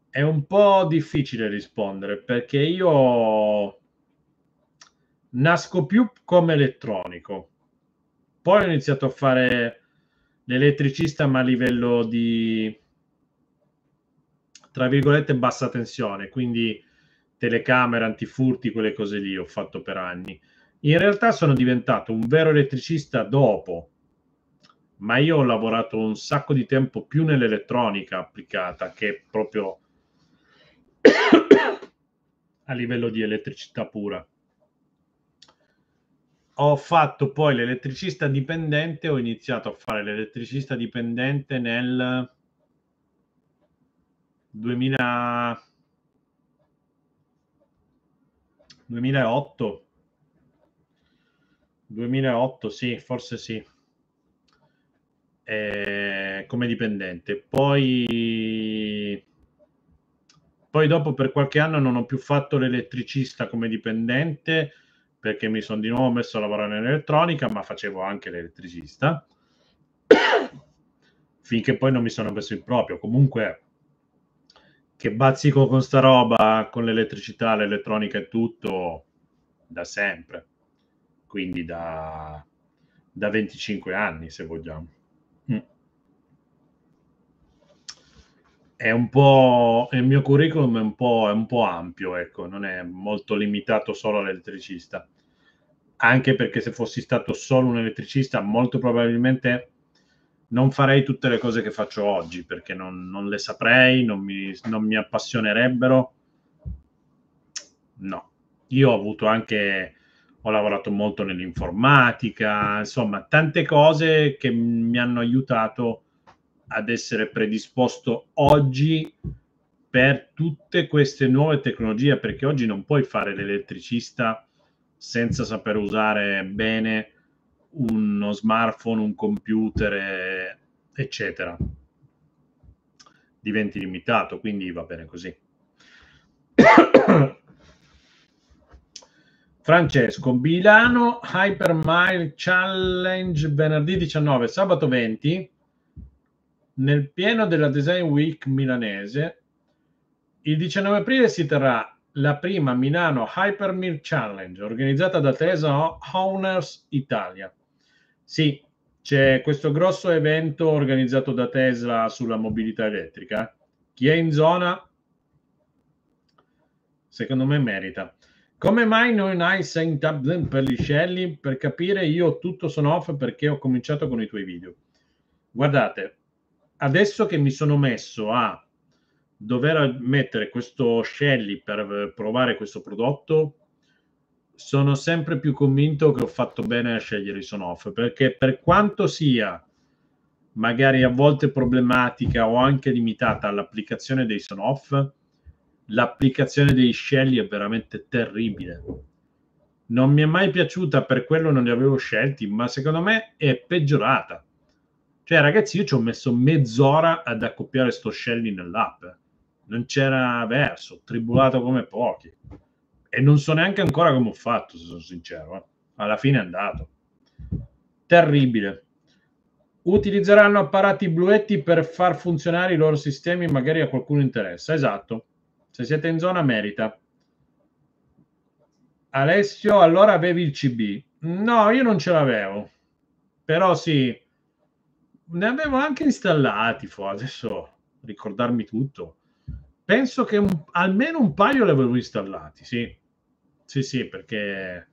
S1: È un po' difficile rispondere perché io nasco più come elettronico. Poi ho iniziato a fare l'elettricista, ma a livello di tra virgolette bassa tensione, quindi telecamere, antifurti, quelle cose lì ho fatto per anni. In realtà sono diventato un vero elettricista dopo, ma io ho lavorato un sacco di tempo più nell'elettronica applicata che proprio a livello di elettricità pura ho fatto poi l'elettricista dipendente, ho iniziato a fare l'elettricista dipendente nel 2000... 2008. 2008, sì, forse sì, eh, come dipendente. Poi, poi dopo per qualche anno non ho più fatto l'elettricista come dipendente perché mi sono di nuovo messo a lavorare in elettronica, ma facevo anche l'elettricista, finché poi non mi sono messo in proprio. Comunque, che bazzico con sta roba, con l'elettricità, l'elettronica e tutto, da sempre. Quindi da, da 25 anni, se vogliamo. è un po' il mio curriculum è un po', è un po ampio, ecco, non è molto limitato solo all'elettricista. Anche perché se fossi stato solo un elettricista, molto probabilmente non farei tutte le cose che faccio oggi perché non, non le saprei, non mi, non mi, appassionerebbero. No, io ho avuto anche, ho lavorato molto nell'informatica, insomma, tante cose che mi hanno aiutato a ad essere predisposto oggi per tutte queste nuove tecnologie, perché oggi non puoi fare l'elettricista senza saper usare bene uno smartphone, un computer, eh, eccetera. Diventi limitato, quindi va bene così. Francesco, Milano Hypermile Challenge venerdì 19, sabato 20 nel pieno della Design Week milanese, il 19 aprile si terrà la prima Milano Hypermill Challenge organizzata da Tesla Owners Italia. Sì, c'è questo grosso evento organizzato da Tesla sulla mobilità elettrica. Chi è in zona, secondo me, merita. Come mai non hai Saint Abden per gli scelli? Per capire, io tutto sono off perché ho cominciato con i tuoi video. Guardate, adesso che mi sono messo a dover mettere questo Shelly per provare questo prodotto, sono sempre più convinto che ho fatto bene a scegliere i Sonoff, perché per quanto sia magari a volte problematica o anche limitata all'applicazione dei Sonoff, l'applicazione dei Shelly è veramente terribile. Non mi è mai piaciuta, per quello non li avevo scelti, ma secondo me è peggiorata cioè, ragazzi, io ci ho messo mezz'ora ad accoppiare sto Shelly nell'app. Non c'era verso, tribulato come pochi. E non so neanche ancora come ho fatto, se sono sincero. Eh. Alla fine è andato. Terribile. Utilizzeranno apparati bluetti per far funzionare i loro sistemi, magari a qualcuno interessa. Esatto. Se siete in zona merita. Alessio, allora avevi il CB? No, io non ce l'avevo. Però sì, ne avevo anche installati, fu, adesso ricordarmi tutto. Penso che un, almeno un paio li avevo installati, sì. Sì, sì, perché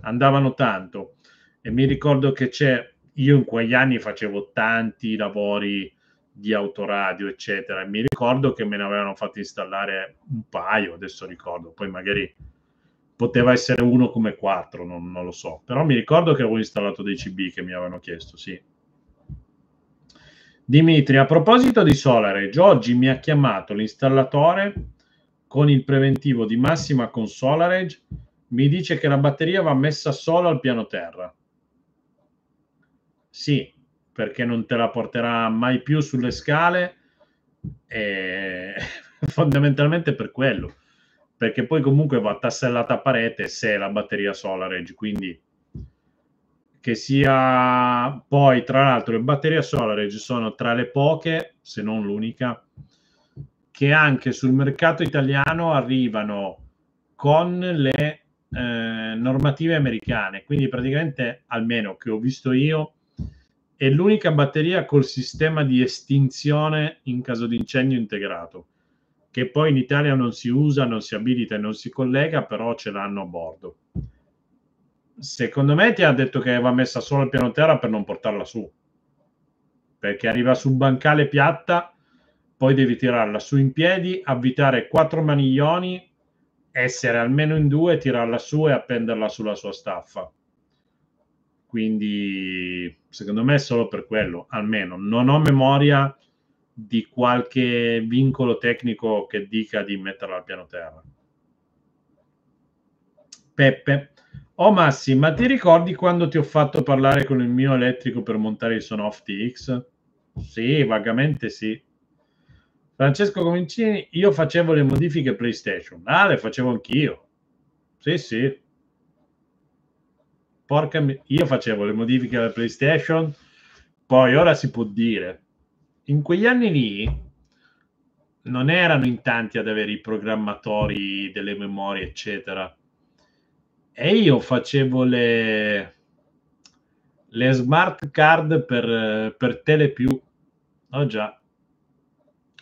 S1: andavano tanto. E mi ricordo che c'è, io in quegli anni facevo tanti lavori di autoradio, eccetera. E mi ricordo che me ne avevano fatto installare un paio, adesso ricordo, poi magari poteva essere uno come quattro, non, non lo so. Però mi ricordo che avevo installato dei CB che mi avevano chiesto, sì. Dimitri, a proposito di SolarEdge, oggi mi ha chiamato l'installatore con il preventivo di massima con SolarEdge, mi dice che la batteria va messa solo al piano terra. Sì, perché non te la porterà mai più sulle scale e fondamentalmente per quello, perché poi comunque va tassellata a parete se è la batteria SolarEdge, quindi che sia poi tra l'altro le batterie Solarage sono tra le poche, se non l'unica, che anche sul mercato italiano arrivano con le eh, normative americane, quindi praticamente almeno che ho visto io è l'unica batteria col sistema di estinzione in caso di incendio integrato, che poi in Italia non si usa, non si abilita e non si collega, però ce l'hanno a bordo secondo me ti ha detto che va messa solo al piano terra per non portarla su. Perché arriva su un bancale piatta, poi devi tirarla su in piedi, avvitare quattro maniglioni, essere almeno in due, tirarla su e appenderla sulla sua staffa. Quindi, secondo me è solo per quello, almeno. Non ho memoria di qualche vincolo tecnico che dica di metterla al piano terra. Peppe, Oh Massi, ma ti ricordi quando ti ho fatto parlare con il mio elettrico per montare il Sonoff TX? Sì, vagamente sì. Francesco Comincini, io facevo le modifiche PlayStation. Ah, le facevo anch'io. Sì, sì. Porca mi... Io facevo le modifiche alla PlayStation, poi ora si può dire. In quegli anni lì non erano in tanti ad avere i programmatori delle memorie, eccetera e io facevo le, le smart card per, per Telepiù. Oh già,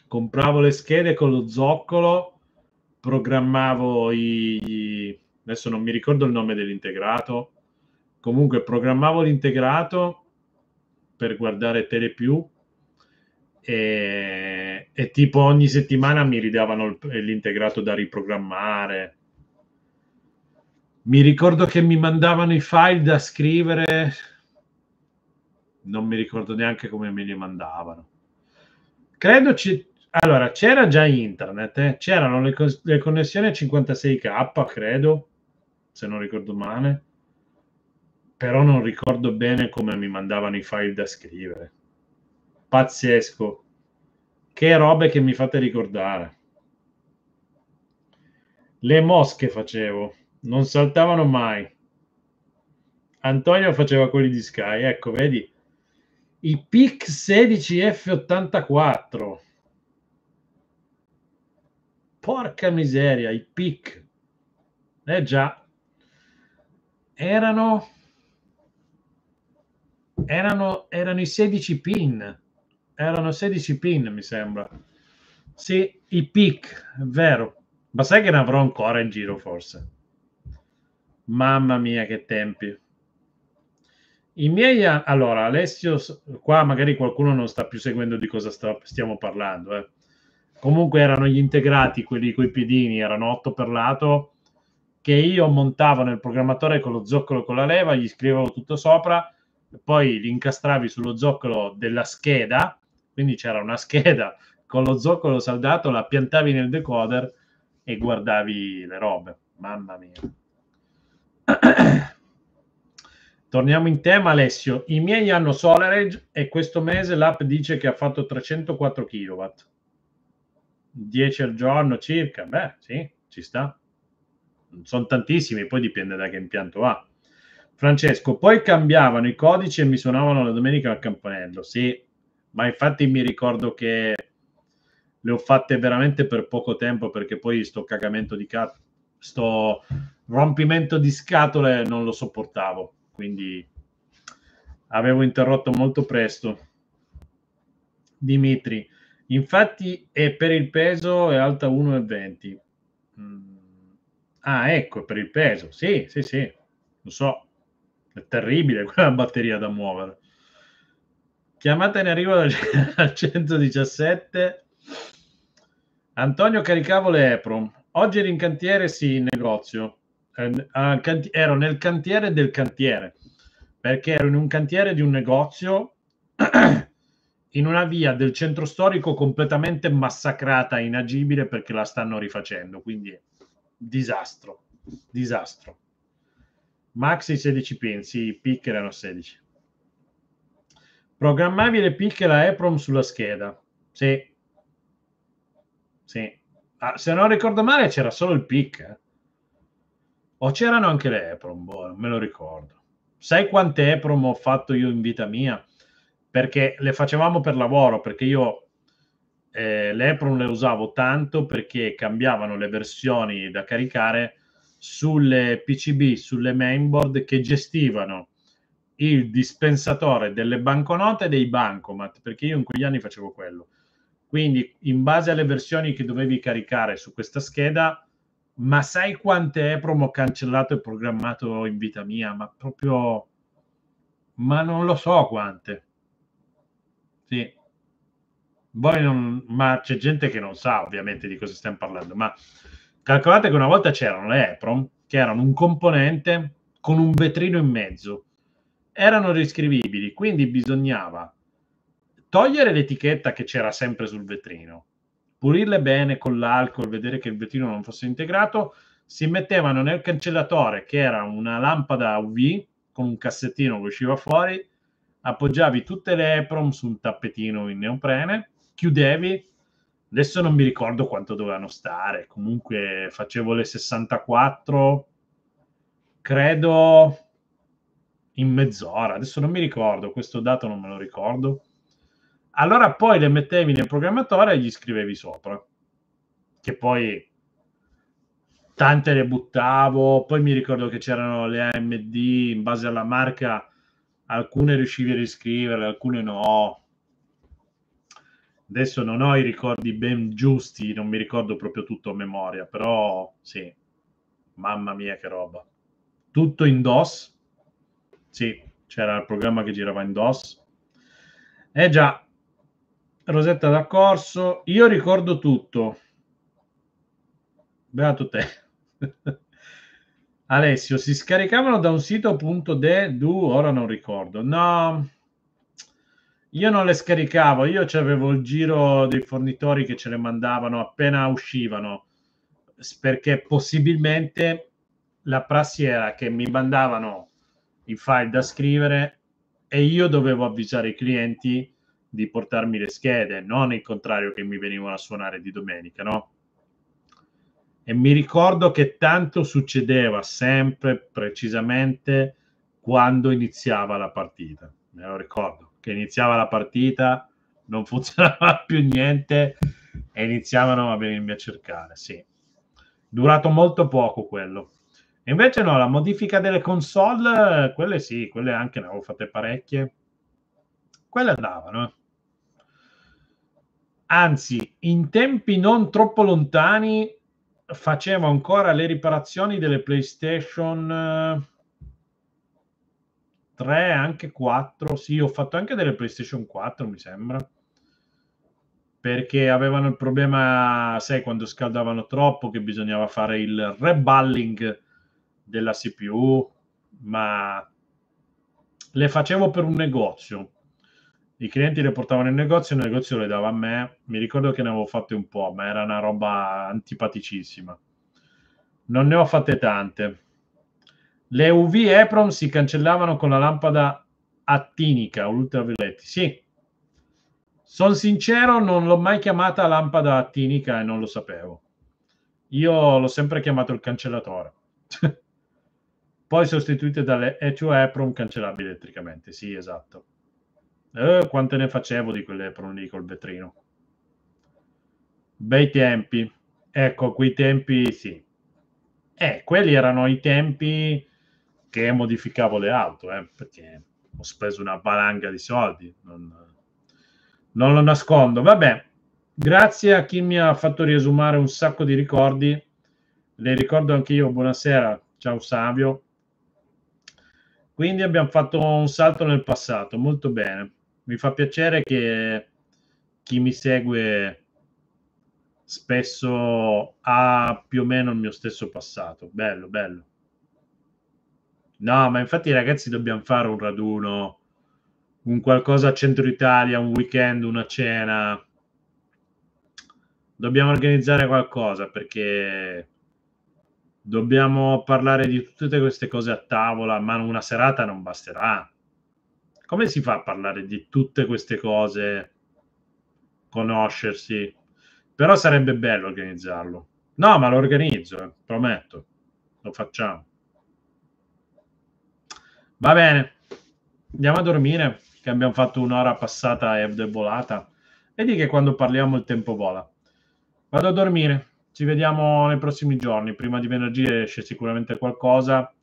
S1: compravo le schede con lo zoccolo, programmavo i... adesso non mi ricordo il nome dell'integrato, comunque programmavo l'integrato per guardare Telepiù e, e tipo ogni settimana mi ridavano l'integrato da riprogrammare mi ricordo che mi mandavano i file da scrivere, non mi ricordo neanche come me li mandavano. Credo ci... Allora, c'era già internet, eh? c'erano le, co- le connessioni a 56k, credo, se non ricordo male, però non ricordo bene come mi mandavano i file da scrivere. Pazzesco. Che robe che mi fate ricordare. Le mosche facevo non saltavano mai. Antonio faceva quelli di Sky, ecco, vedi, i PIC 16F84. Porca miseria, i PIC. Eh già, erano, erano, erano i 16 pin, erano 16 pin mi sembra. Sì, i PIC, è vero. Ma sai che ne avrò ancora in giro forse? Mamma mia, che tempi. I miei, allora, Alessio, qua magari qualcuno non sta più seguendo di cosa sta, stiamo parlando. Eh. Comunque erano gli integrati, quelli coi piedini, erano otto per lato, che io montavo nel programmatore con lo zoccolo e con la leva, gli scrivevo tutto sopra, poi li incastravi sullo zoccolo della scheda, quindi c'era una scheda con lo zoccolo saldato, la piantavi nel decoder e guardavi le robe. Mamma mia. Torniamo in tema, Alessio. I miei hanno SolarEdge e questo mese l'app dice che ha fatto 304 kW. 10 al giorno circa. Beh, sì, ci sta. sono tantissimi, poi dipende da che impianto ha. Francesco, poi cambiavano i codici e mi suonavano la domenica al campanello. Sì, ma infatti mi ricordo che le ho fatte veramente per poco tempo perché poi sto cagamento di cazzo, sto rompimento di scatole non lo sopportavo, quindi avevo interrotto molto presto. Dimitri, infatti è per il peso è alta 1,20. Mm. Ah, ecco, è per il peso. Sì, sì, sì, lo so. È terribile quella batteria da muovere. Chiamata in arrivo al 117. Antonio caricavo le EPROM. Oggi eri in cantiere, sì, in negozio eh, canti- ero nel cantiere del cantiere, perché ero in un cantiere di un negozio in una via del centro storico completamente massacrata, inagibile perché la stanno rifacendo, quindi disastro, disastro. Maxi 16 pensi, PIC erano 16. Programmabile PIC e la EPROM sulla scheda. Sì. Sì. Ah, se non ricordo male c'era solo il PIC. Eh. O c'erano anche le Eprom, boh, non me lo ricordo. Sai quante Eprom ho fatto io in vita mia? Perché le facevamo per lavoro, perché io eh, le Eprom le usavo tanto perché cambiavano le versioni da caricare sulle PCB, sulle mainboard che gestivano il dispensatore delle banconote e dei bancomat, perché io in quegli anni facevo quello. Quindi, in base alle versioni che dovevi caricare su questa scheda, ma sai quante Ebrom ho cancellato e programmato in vita mia? Ma proprio, ma non lo so quante. Sì. Voi non, ma c'è gente che non sa ovviamente di cosa stiamo parlando, ma calcolate che una volta c'erano le EPROM che erano un componente con un vetrino in mezzo, erano riscrivibili, quindi bisognava togliere l'etichetta che c'era sempre sul vetrino, pulirle bene con l'alcol, vedere che il vetrino non fosse integrato, si mettevano nel cancellatore che era una lampada UV con un cassettino che usciva fuori, appoggiavi tutte le EPROM su un tappetino in neoprene, chiudevi, adesso non mi ricordo quanto dovevano stare, comunque facevo le 64, credo in mezz'ora, adesso non mi ricordo, questo dato non me lo ricordo allora poi le mettevi nel programmatore e gli scrivevi sopra. Che poi tante le buttavo, poi mi ricordo che c'erano le AMD in base alla marca, alcune riuscivi a riscriverle, alcune no. Adesso non ho i ricordi ben giusti, non mi ricordo proprio tutto a memoria, però sì, mamma mia che roba. Tutto in DOS? Sì, c'era il programma che girava in DOS. Eh già, Rosetta da Corso, io ricordo tutto. Beato te. Alessio, si scaricavano da un sito sito.de, du, ora non ricordo. No, io non le scaricavo, io avevo il giro dei fornitori che ce le mandavano appena uscivano, perché possibilmente la prassi era che mi mandavano i file da scrivere e io dovevo avvisare i clienti di portarmi le schede, non il contrario che mi venivano a suonare di domenica, no? E mi ricordo che tanto succedeva sempre precisamente quando iniziava la partita. Me lo ricordo che iniziava la partita, non funzionava più niente e iniziavano a venirmi a cercare. Sì, durato molto poco quello. E invece no, la modifica delle console, quelle sì, quelle anche ne avevo fatte parecchie. Quelle andavano. Eh anzi, in tempi non troppo lontani facevo ancora le riparazioni delle PlayStation 3, eh, anche 4. Sì, ho fatto anche delle PlayStation 4, mi sembra. Perché avevano il problema, sai, quando scaldavano troppo che bisognava fare il reballing della CPU, ma le facevo per un negozio i clienti le portavano in negozio, il negozio le dava a me, mi ricordo che ne avevo fatte un po', ma era una roba antipaticissima. Non ne ho fatte tante. Le UV EPROM si cancellavano con la lampada attinica, ultravioletti, sì. Sono sincero, non l'ho mai chiamata lampada attinica e non lo sapevo. Io l'ho sempre chiamato il cancellatore. Poi sostituite dalle E2 EPROM cancellabili elettricamente, sì, esatto. Eh, quante ne facevo di quelle pron lì col vetrino? Bei tempi. Ecco, quei tempi sì. Eh, quelli erano i tempi che modificavo le auto, eh, perché ho speso una valanga di soldi. Non, non lo nascondo. Vabbè, grazie a chi mi ha fatto riesumare un sacco di ricordi. Le ricordo anche io, buonasera, ciao Savio. Quindi abbiamo fatto un salto nel passato, molto bene mi fa piacere che chi mi segue spesso ha più o meno il mio stesso passato. Bello, bello. No, ma infatti ragazzi dobbiamo fare un raduno, un qualcosa a Centro Italia, un weekend, una cena. Dobbiamo organizzare qualcosa perché dobbiamo parlare di tutte queste cose a tavola, ma una serata non basterà come si fa a parlare di tutte queste cose, conoscersi? Però sarebbe bello organizzarlo. No, ma lo organizzo, eh, prometto. Lo facciamo. Va bene, andiamo a dormire, che abbiamo fatto un'ora passata e volata. Vedi che quando parliamo il tempo vola. Vado a dormire, ci vediamo nei prossimi giorni. Prima di venerdì esce sicuramente qualcosa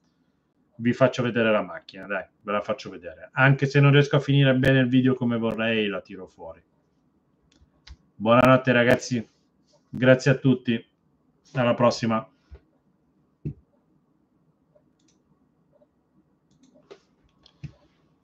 S1: vi faccio vedere la macchina, dai, ve la faccio vedere. Anche se non riesco a finire bene il video come vorrei, la tiro fuori. Buonanotte ragazzi, grazie a tutti, alla prossima.